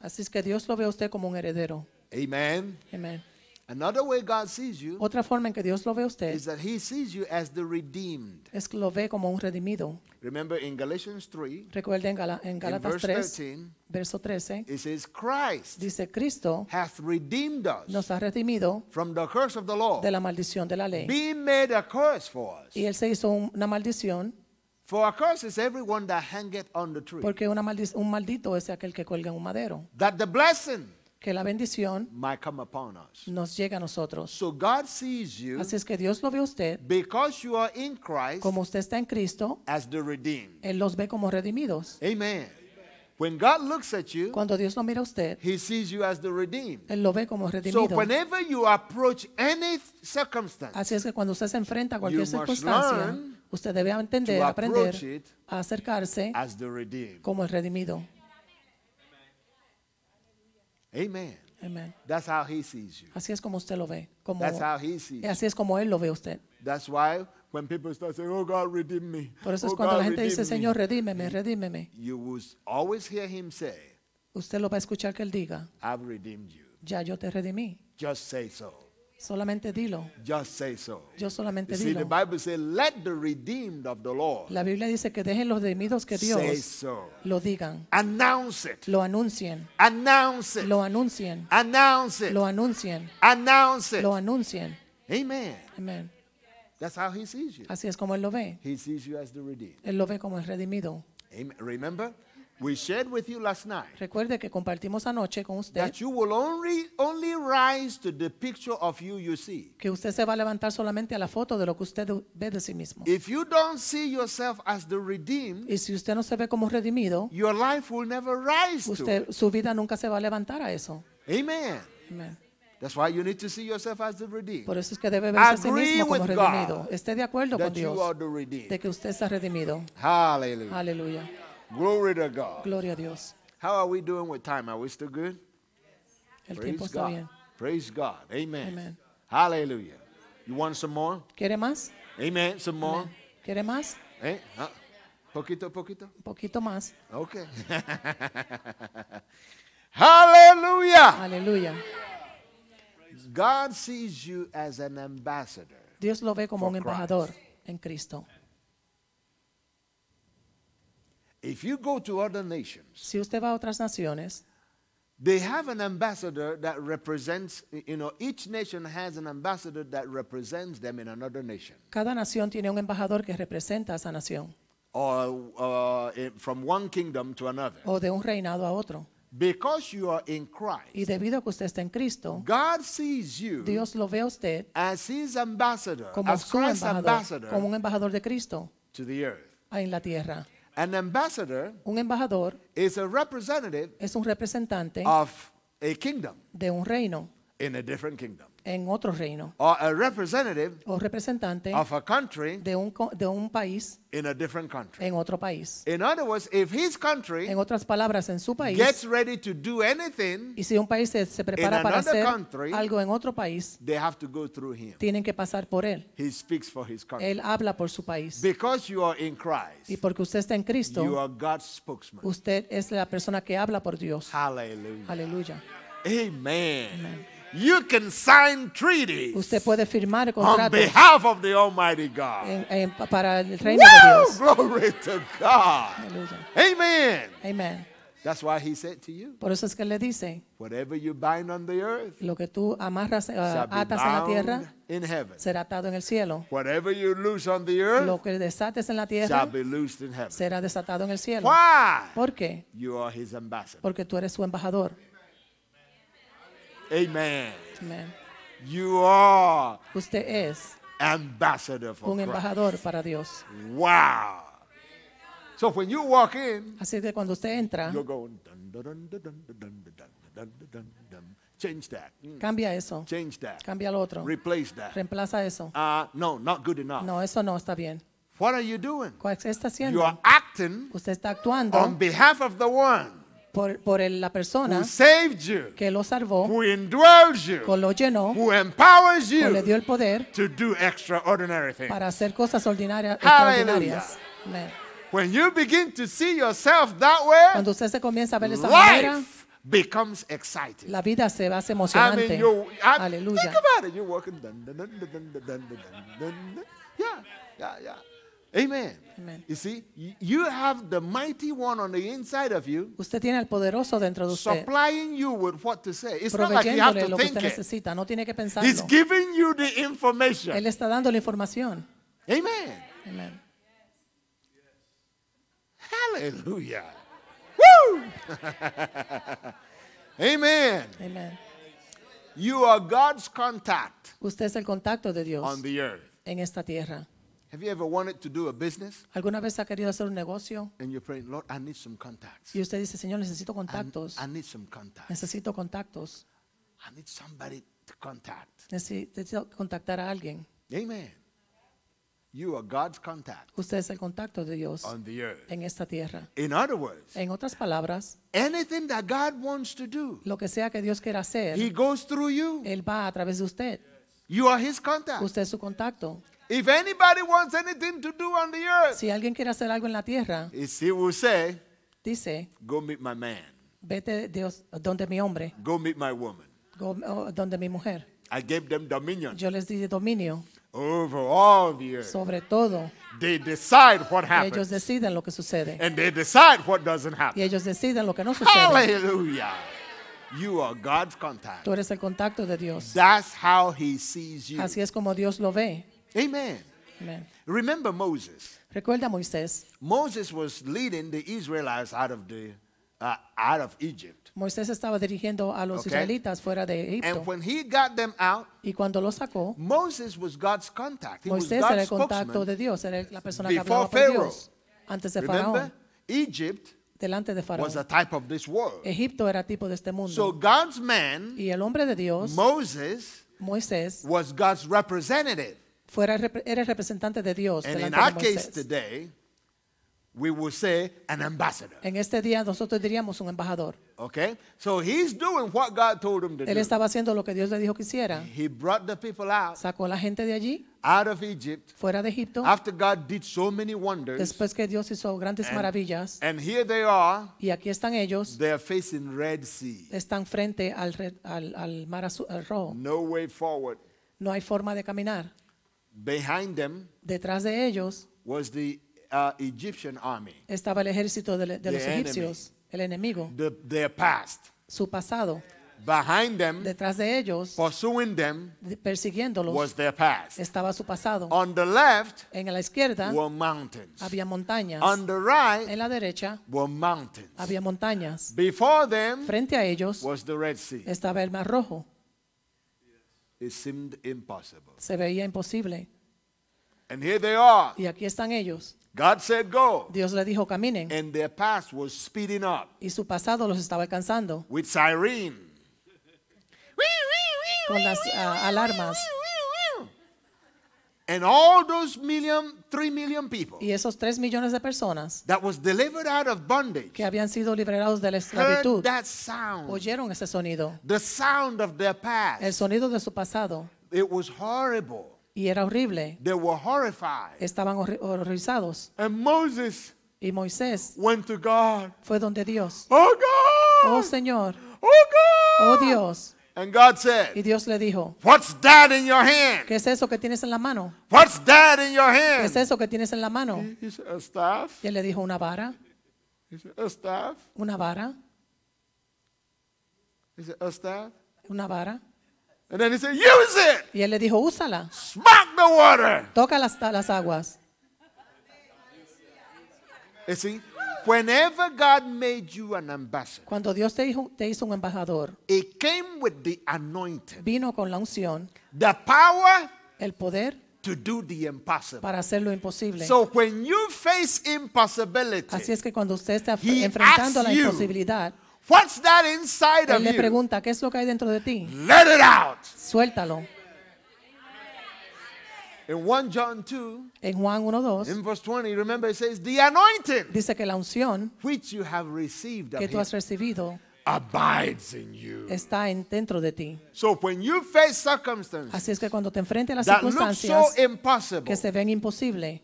Así es que Dios lo ve a usted como un heredero. Amen. Amen. Another way God sees you Otra forma en que Dios lo ve a usted is that he sees you as the redeemed. es que lo ve como un redimido. Remember in Galatians 3, Recuerden en, Gala- en in verse 3, 13, verso 13, it says, Christ dice Cristo hath redeemed us nos ha redimido from the curse of the law, de la maldición de la ley. being made a curse for us. Y Él se hizo una maldición For a curse is everyone that hangeth on the tree. porque una maldi- un maldito es aquel que cuelga en un madero. That the blessing que la bendición nos llega a nosotros. Así es que Dios lo ve a usted como usted está en Cristo. Él los ve como redimidos. Amen. Cuando Dios lo mira a usted, Él lo ve como redimido. Así es que cuando usted se enfrenta a cualquier circunstancia, usted debe entender, aprender a acercarse como el redimido. Amen. Amen. That's how he sees you. Así es como usted lo ve. Como, That's how he sees you. así es como él lo ve usted. That's why when people start saying, "Oh God, redeem me." Por eso es oh, cuando God, la gente dice, "Señor, redímeme, redímeme." You will always hear him say. Usted lo va a escuchar que él diga. I've redeemed you. Ya yo te redimí. Just say so. Solamente dilo. Just say so. Yo solamente See, dilo. the Bible says, let the redeemed of the Lord La Biblia dice que dejen los redimidos que Dios say so. lo digan. Announce it. Lo anuncien. Announce it. Lo anuncien. Announce it. Lo anuncien. Announce it. Lo anuncien. Amen. Amen. That's how he sees you. Así es como él lo ve. He sees you as the redeemed. Él lo ve como el redimido. Amen. Remember? We shared with you last night Recuerde que compartimos anoche con usted that you will only, only rise to the picture of you you see. que usted se va a levantar solamente a la foto de lo que usted ve de sí mismo. If you don't see yourself as the redeemed, Y si usted no se ve como redimido, your life will never rise usted, to Usted su vida nunca se va a levantar a eso. Amen. Amen. That's why you need to see yourself as the redeemed. Por eso es que debe verse a sí mismo como God redimido. Esté de acuerdo con Dios de que usted está redimido. Hallelujah. Aleluya. Glory to God. Gloria a Dios. How are we doing with time? Are we still good? El Praise tiempo está God. bien. Praise God. Amen. Amen. Hallelujah. You want some more? ¿Quiere más? Amen. Some more? Amen. ¿Quiere más? Eh? Huh? Poquito, poquito. Un poquito más. Okay. Hallelujah. Hallelujah. God sees you as an ambassador. Dios lo ve como un embajador Christ. en Cristo. If you go to other nations, si usted va a otras naciones, they have an ambassador that represents, you know, each nation has an ambassador that represents them in another nation. Cada nación tiene un embajador que representa a esa nación. Or uh, from one kingdom to another. O de un reinado a otro. Because you are in Christ, y debido a que usted está en Cristo, God sees you Dios lo ve a usted as his ambassador, como as su embajador, ambassador, como un embajador de Cristo to the earth. en la tierra. An ambassador un embajador is a representative es un representante of a kingdom de un reino in a different kingdom en otro reino or a representative o representante of a country de un, de un país in a different country. en otro país. In other words, if his country En otras palabras, en su país, gets ready to do anything, y si un país se, se prepara para hacer country, algo en otro país, they have to go through him. tienen que pasar por él. He speaks for his country. Él habla por su país. Because you are in Y porque usted está en Cristo you are God's spokesman. usted es la persona que habla por Dios. Hallelujah. Aleluya. Amen. Amen. You can sign treaties Usted puede firmar on behalf of the Almighty God. en- en- para el reino de Dios. Glory to God. Aleluya. Amen. That's why he said to you, Por eso es que le dice, whatever you bind on the earth lo que tú amarras, eh, atas en la tierra, in heaven. será atado en el cielo. Whatever you loose on the earth Lo que desates en la shall tierra, be loosed in heaven. será desatado en el cielo. Why? ¿Por qué? You are his ambassador. Porque tú eres su embajador. Amen. Amen. You are Usted es ambassador for un embajador para Dios. Wow. So when you walk in, Así que cuando usted entra, Change that. Cambia eso. Change that. Cambia lo otro. Replace that. Reemplaza eso. Uh, no, not good enough. No, eso no está bien. What are you doing? ¿Qué está haciendo? You are acting Usted está actuando on behalf of the one por, la persona que lo salvó, que lo llenó, who que le dio el poder para hacer cosas ordinarias, extraordinarias. When you begin to see yourself that way, Cuando usted se comienza a ver de esa manera, becomes la vida se hace emocionante. Aleluya. Amen. Amen. You see, you have the mighty one on the inside of you. Usted tiene al poderoso dentro de usted. Supplying you with what to say. It's not like you have to think que it. no tiene que pensarlo. He's giving you the information. Él está dando la información. Amen. Amen. Hallelujah. Woo! Amen. Amen. You are God's contact. Usted es el contacto de Dios. On the earth. En esta tierra. ¿Alguna vez ha querido hacer un negocio? Y usted dice, Señor, necesito contactos. Necesito contactos. Necesito contactar a alguien. Amen. Usted es el contacto de Dios en esta tierra. en otras palabras, lo que sea que Dios quiera hacer, Él va a través de usted. Usted es su contacto. If anybody wants anything to do on the earth, si alguien quiere hacer algo en la tierra, he will say, dice, go meet my man. Vete Dios, donde mi hombre. Go meet my woman. Go, oh, donde mi mujer. I gave them dominion. Yo les di dominio. Over all Sobre todo. They decide what happens. Ellos deciden lo que sucede. And they decide what doesn't happen. Y ellos deciden lo que no sucede. Hallelujah. You are God's contact. Tú eres el contacto de Dios. That's how he sees you. Así es como Dios lo ve. Amen. Amen. Remember Moses. Recuerda a Moisés. Moses was leading the Israelites out of the uh, out of Egypt. Moisés estaba dirigiendo a los okay. israelitas fuera de Egipto. And when he got them out, y cuando los sacó, Moses was God's contact. He Moisés was God's era el contacto de Dios, era la persona que hablaba con Dios antes de Faraón. Egypt delante de Faraón. Was a type of this world. Egipto era tipo de este mundo. So God's man, y el hombre de Dios, Moses, Moisés, was God's representative. fuera, eres representante de Dios. And in our case today, we will say an ambassador. En este día nosotros diríamos un embajador. Okay? So he's doing what God told him to Él do. estaba haciendo lo que Dios le dijo que hiciera. He brought the people out Sacó la gente de allí, out of Egypt fuera de Egipto, after God did so many wonders. después que Dios hizo grandes And- maravillas. And here they are, Y aquí están ellos, they are facing Red Sea. están frente al, al, al mar rojo. No way forward. No hay forma de caminar. Behind them detrás de ellos uh, estaba el ejército de, los egipcios, el enemigo, su pasado. Behind them, detrás de ellos, pursuing them, persiguiéndolos, estaba su pasado. On the left, en la izquierda, había montañas. On the right, en la derecha, were había montañas. Before them, frente a ellos, estaba el Mar Rojo. Se veía imposible. And Y aquí están ellos. Dios le dijo, caminen. Y su pasado los estaba alcanzando. With Con las ah, alarmas. And all those million, three million people y esos tres millones de personas that was delivered out of bondage, que habían sido liberados de la esclavitud that sound, oyeron ese sonido, the sound of their past. el sonido de su pasado. It was horrible. Y era horrible. They were horrified. Estaban horri horrorizados. And Moses y Moisés went to God. fue donde Dios. Oh, God! oh Señor. Oh, God! oh Dios. And God said, y Dios le dijo, What's that in your hand? ¿qué es eso que tienes en la mano? What's that in your hand? ¿Qué es eso que tienes en la mano? He, he said, a staff. Y él le dijo, una vara. He said, a staff. Una vara. He said, a staff. Una vara. And then he said, Use it. Y él le dijo, úsala. Smack the water. Toca las, las aguas. ¿Es ¿Y cuando Dios te hizo, te hizo un embajador, vino con la unción, the power, el poder, to Para hacer lo imposible. así es que cuando usted está enfrentando la imposibilidad, What's él le pregunta, ¿qué es lo que hay dentro de ti? Let it Suéltalo. In 1 John 2, en Juan 1:2, in verse 20, remember it says the anointing dice que la unción which you have received que tú has recibido abides in you. está en, dentro de ti. So when you face circumstances Así es que cuando te enfrentes a las circunstancias so impossible, que se ven imposible,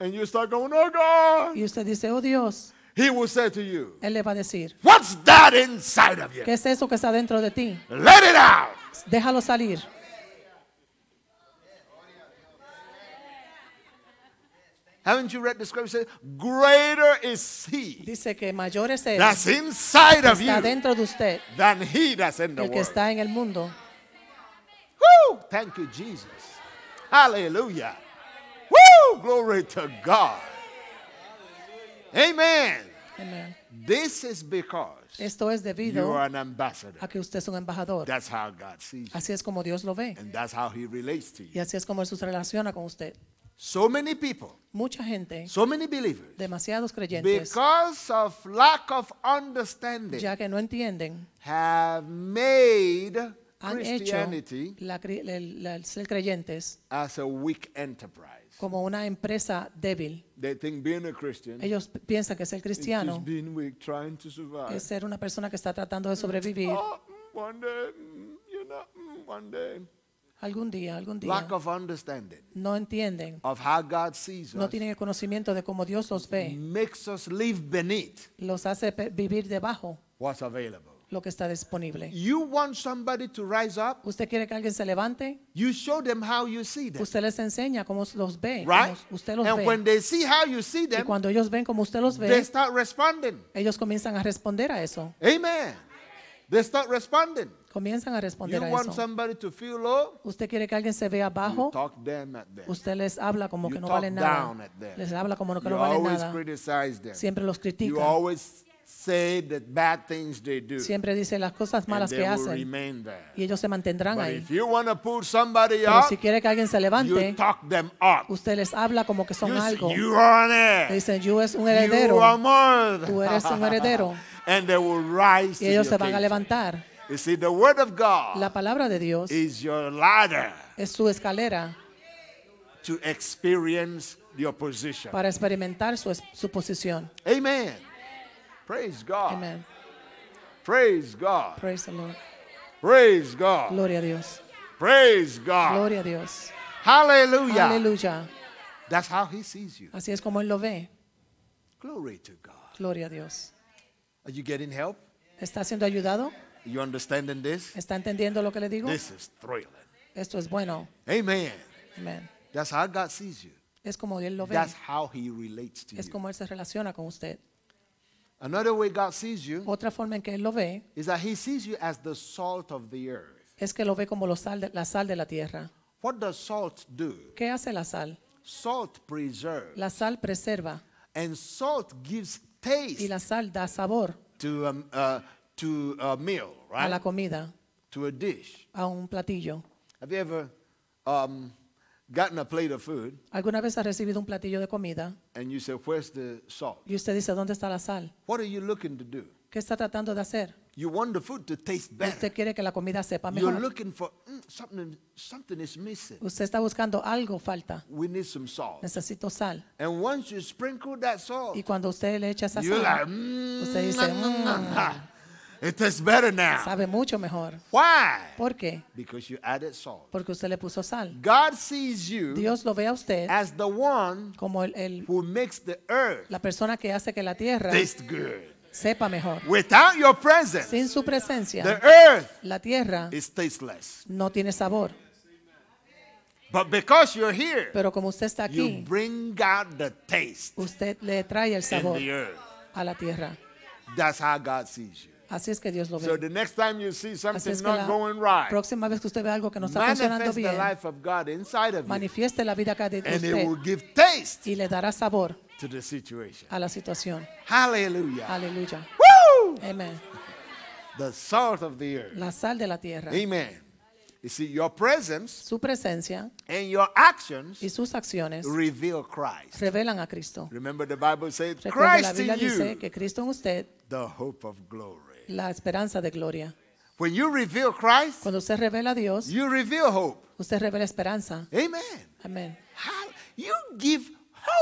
and you start going, oh God, y usted dice, oh Dios, He will say to you, Él le va a decir, What's that inside of you? ¿qué es eso que está dentro de ti? Let it out. Déjalo salir. Haven't you read the scripture? says, Greater is he. Dice que mayor es él. That's inside que of está you. dentro de usted. Than he that's in the el que world. está en el mundo. Woo! Thank you, Jesus. Hallelujah. Woo! Glory to God. Amen. Amen. This is because Esto es debido you are an ambassador. a que usted es un embajador. That's how God sees you. Así es como Dios lo ve. And that's how he relates to you. Y así es como Él se relaciona con usted. So many people. Mucha gente. So many believers. Demasiados creyentes. Because of lack of understanding. Ya que no entienden. Have made han Christianity hecho la, la, la, creyentes as a weak enterprise. como una empresa débil. They think being a Christian Ellos piensan que ser cristiano being weak, trying to survive. es ser una persona que está tratando de mm, sobrevivir. Oh, mm, one day, mm, you know, one day. Algún día, algún día. No entienden. No tienen el conocimiento de cómo Dios los ve. Los hace vivir debajo. Lo que está disponible. Usted quiere que alguien se levante. Usted les enseña cómo los ve. Usted los ve. Y cuando ellos ven cómo usted los ve. They Ellos comienzan a responder a eso. Amen. They start Comienzan a responder a eso. Usted quiere que alguien se vea abajo, usted les habla como que no vale valen nada. Les habla como que no valen nada. Siempre los critica. Siempre dice las cosas malas que hacen y ellos se mantendrán ahí. Pero si quiere que alguien se levante, usted les habla como que son algo. "You dicen, es un heredero, tú eres un heredero. y ellos se van a levantar. You see, the word of God La palabra de Dios is your ladder es su escalera to experience your position. para experimentar su, su posición. Amen. Praise God. Amen. Praise God. Praise the Lord. Praise God. Gloria a Dios. Praise God. Gloria a Dios. Hallelujah. Hallelujah. That's how he sees you. Así es como él lo ve. Glory to God. Gloria a Dios. Are you getting help? ¿Está siendo ayudado? You understanding this? ¿Está entendiendo lo que le digo? This is thrilling. Esto es bueno. Amen. Amen. That's how God sees you. Es como él lo ve. That's how he relates to es you. como él se relaciona con usted. Another way God sees you Otra forma en que él lo ve is that he sees you as the salt of the earth. es que lo ve como lo sal de- la sal de la tierra. What does salt do? ¿Qué hace la sal? Salt preserves. La sal preserva And salt gives taste y la sal da sabor to um, uh, to a meal, right? A la comida. To a dish. A un platillo. Have you ever um, gotten a plate of food? ¿Alguna vez has recibido un platillo de comida? And you say, "Where's the salt?" Y usted dice, "¿Dónde está la sal?" What are you looking to do? ¿Qué está tratando de hacer? You want the food to taste better. Usted quiere que la comida sepa mejor. You're looking for something, something is missing. Usted está buscando algo falta. We need some salt. Necesito sal. And once you sprinkle that salt, y cuando usted le echa esa sal, like, mm, usted dice, mm, It tastes better now. Sabe mucho mejor. Why? ¿Por qué? Because you added salt. Porque usted le puso sal. God sees you Dios lo ve a usted as the one como el, el who makes the earth la persona que hace que la tierra taste good. sepa mejor. Without your presence, Sin su presencia, the earth la tierra is tasteless. no tiene sabor. But because you're here, Pero como usted está aquí, you bring out the taste usted le trae el sabor the earth. a la tierra. That's how God sees you. Así es que Dios lo ve. So the next time you see something es que not going right, próxima vez que usted ve algo que no está funcionando bien, the life of God inside of manifieste la vida de usted will give taste y le dará sabor to the situation. a la situación. Hallelujah. Aleluya. Amen. The salt of the earth. La sal de la tierra. Amen. You see, your presence su presencia and your actions y sus acciones reveal Christ. revelan a Cristo. Remember the Bible says, Christ la Biblia in dice you, que Cristo en usted, the hope of glory la esperanza de gloria. When you reveal Christ, Cuando usted revela a Dios, you reveal hope. usted revela esperanza. Amen. Amen. How you give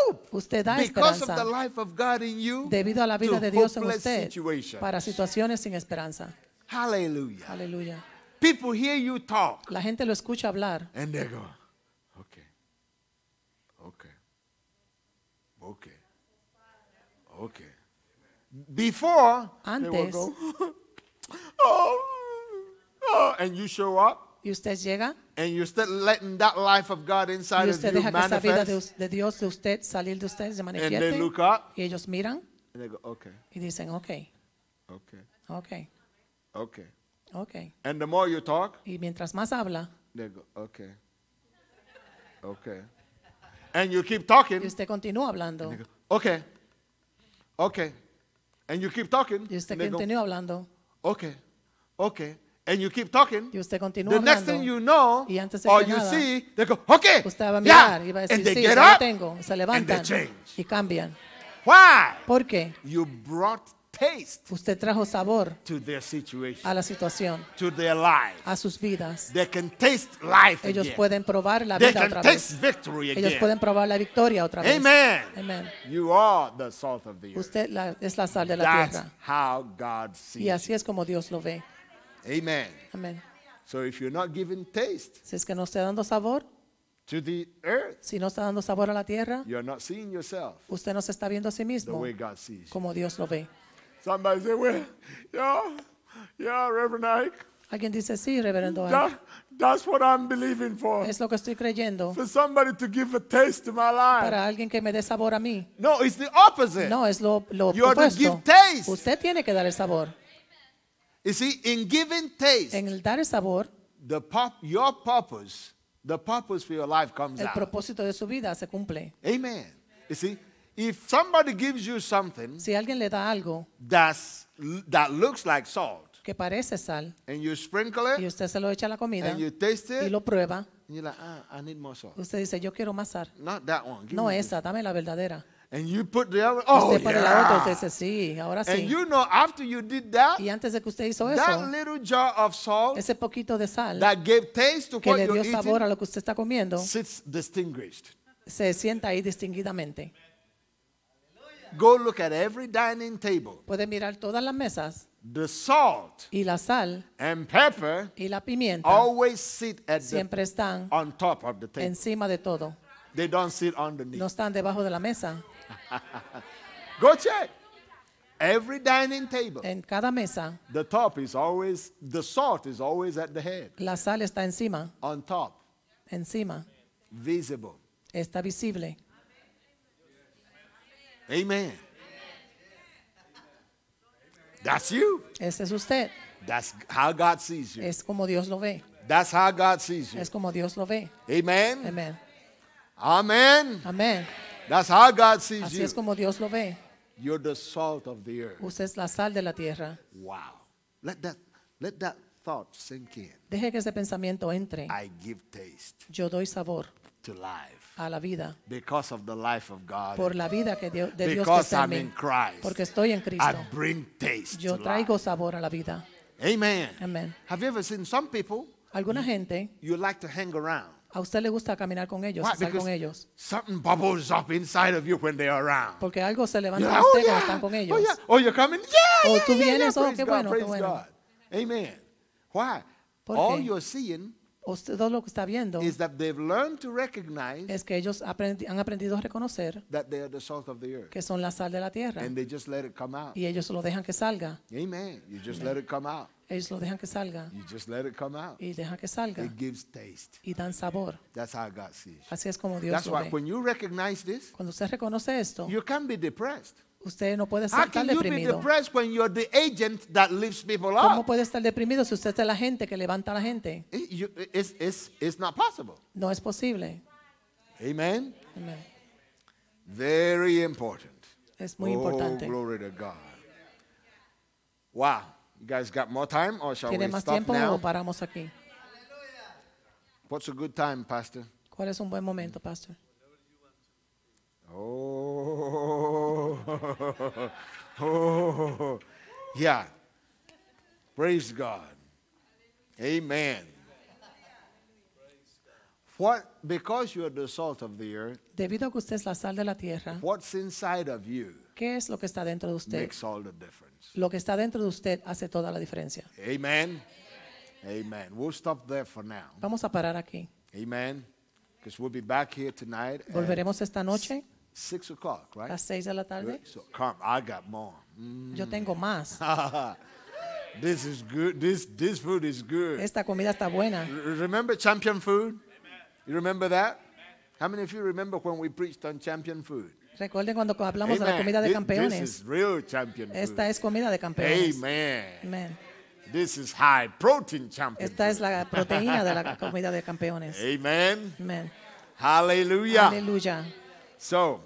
hope usted da because esperanza of the life of God in you debido a la vida de Dios en usted situations. para situaciones sin esperanza. Hallelujah. Hallelujah. People hear you talk. La gente lo escucha hablar. And they go, okay, okay, okay, okay. Before, Antes, go, oh, oh, and you show up. Y usted llega. And you start letting that life of God inside of you manifest, And they look up, y ellos miran. And they go, okay. Y dicen, okay. Okay. Okay. Okay. Okay. And the more you talk, y mientras más habla, they go, okay. Okay. And you keep talking. Y usted continúa hablando. Go, okay. Okay. And you keep talking. Y usted continúa hablando. Okay, okay. And you keep talking. Y usted continúa the next thing you know, y antes de or que you nada, see, they go, okay, usted va a mirar yeah. y va a decir, and they sí, get up, tengo. Se levantan and they change. y cambian. Why? ¿Por qué? You brought taste usted trajo sabor to their situation, a la situación, to their life. a sus vidas. They can taste life Ellos again. pueden probar la They vida can otra taste vez. Victory again. Ellos pueden probar la victoria otra vez. Amen. You are the salt of the earth. Usted la, es la sal de la That's tierra. How God sees y así es como Dios lo ve. Amen. Amen. So if you're not giving taste, si es que no está dando sabor, to the earth. Si no está dando sabor a la tierra, you are not seeing yourself usted no se está viendo a sí mismo como Dios lo ve. Somebody say, well, yeah, yeah, Reverend Ike. Alguien dice, sí, reverendo Ike. That, that's what I'm believing for. Es lo que estoy creyendo. For somebody to give a taste to my life. Para alguien que me dé sabor a mí. No, it's the opposite. No, es lo, lo you opuesto. You are to give taste. Usted tiene que dar el sabor. You see, in giving taste, en el dar el sabor, the pop, your purpose, the purpose for your life comes el out. propósito de su vida se cumple. Amen. You see, If somebody gives you something Si alguien le da algo that's, that looks like salt, que parece sal and you sprinkle it, y usted se lo echa a la comida and you taste it, y lo prueba, and you're like, ah, I need more salt. usted dice, yo quiero más sal. Not that one. No me this. esa, dame la verdadera. And you put the other, oh, Usted pone la otra, usted yeah. dice, sí, ahora And you know, after you did that, Y antes de que usted hizo eso, that little jar of salt ese poquito de sal that gave taste to que what le you're dio eating sabor a lo que usted está comiendo, sits distinguished. se sienta ahí distinguidamente. Go look at every dining table. Puede mirar todas las mesas. The salt y la sal and pepper y la pimienta always sit at siempre están the, on top of the table. encima de todo. They don't sit underneath. No están debajo de la mesa. Go check. Every dining table. En cada mesa. The top is always the salt is always at the head. La sal está encima. On top. Encima. Visible. Está visible. Amen. That's you. Ese es usted. That's how God sees you. Es como Dios lo ve. That's how God sees you. Es como Dios lo ve. Amen. Amen. Amen. Amen. That's how God sees Así you. es como Dios lo ve. You're the salt of the earth. Usted es la sal de la tierra. Wow. Let that let that thought sink in. Deje que ese pensamiento entre. I give taste. Yo doy sabor. To life. a la vida por la vida que Dios, de Dios Porque estoy en Cristo. Yo traigo sabor a la vida. Amen. Have you Alguna gente, a usted le gusta caminar con ellos, con ellos. Porque algo se levanta usted oh, cuando están con oh, ellos. oh O tú vienes, oh, qué bueno, qué bueno. Amen. Why? All you're seeing lo que está viendo es que ellos han aprendido a reconocer que son la sal de la tierra y ellos lo dejan que salga. Amen. You just let it come out. Ellos lo dejan que salga You just let it come out. y dejan que salga It gives taste. y dan sabor. Así es como Dios That's lo why ve. when you recognize this, Cuando usted reconoce esto, you can't be depressed. Usted no puede estar tan deprimido. ¿Cómo puede estar deprimido si usted es la gente que levanta a la gente? It, eh, you, it's, it's, it's not possible. No es posible. Amen. Amen. Very important. Es muy oh, importante. Glory to God. Wow. You guys got more time or shall ¿Tiene we más stop tiempo now? o paramos aquí? What's a good time, pastor? ¿Cuál es un buen momento, pastor? Oh, oh, yeah. Praise God. Amen. What, because you are the salt of the earth, debido a que usted es la sal de la tierra, what's inside of you ¿qué es lo que está dentro de usted? Makes all the difference. Lo que está dentro de usted hace toda la diferencia. Amen. Amen. We'll stop there for now. Vamos a parar aquí. Amen. Because we'll be back here tonight. Volveremos esta noche 6 o'clock, right? Las seis de la tarde. So, I got more. Mm. Yo tengo más. this is good. This this food is good. Esta comida está buena. remember champion food? You remember that? How many of you remember when we preached on champion food? Recuerden cuando hablamos de la comida de campeones. This is real champion food. Esta es comida de campeones. Amen. Amen. This is high protein champion. Esta es la proteína de la comida de campeones. Amen. Amen. Hallelujah. Hallelujah. So,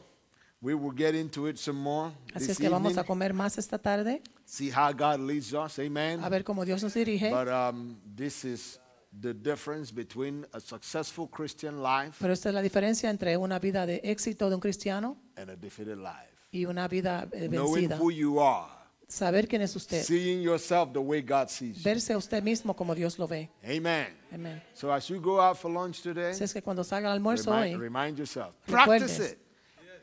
we will get into it some more Así es que evening. vamos a comer más esta tarde. See how God leads us, amen. A ver cómo Dios nos dirige. But um, this is the difference between a successful Christian life Pero esta es la diferencia entre una vida de éxito de un cristiano and a defeated life. y una vida eh, vencida. Knowing who you are, Saber quién es usted. seeing yourself the way God sees you. Verse a usted mismo como Dios lo ve. Amen. Amén. So as you go out for lunch today, Así es que cuando salga al almuerzo remind, hoy, remind yourself, practice it.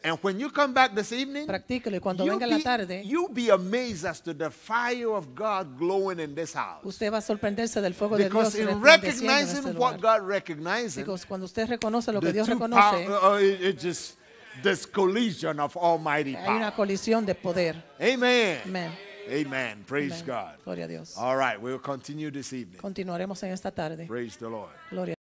And when you come back this evening, Practíquelo cuando you'll venga be, la tarde, you'll be amazed as to the fire of God glowing in this house. Usted va a sorprenderse del fuego Because de Dios in recognizing what God recognizes, Because cuando usted reconoce lo que Dios reconoce, power, uh, uh it just, this collision of almighty power. Hay una colisión de poder. Amen. Amen. Amen. Praise Amen. God. Gloria a Dios. All right, we'll continue this evening. Continuaremos en esta tarde. Praise the Lord. Gloria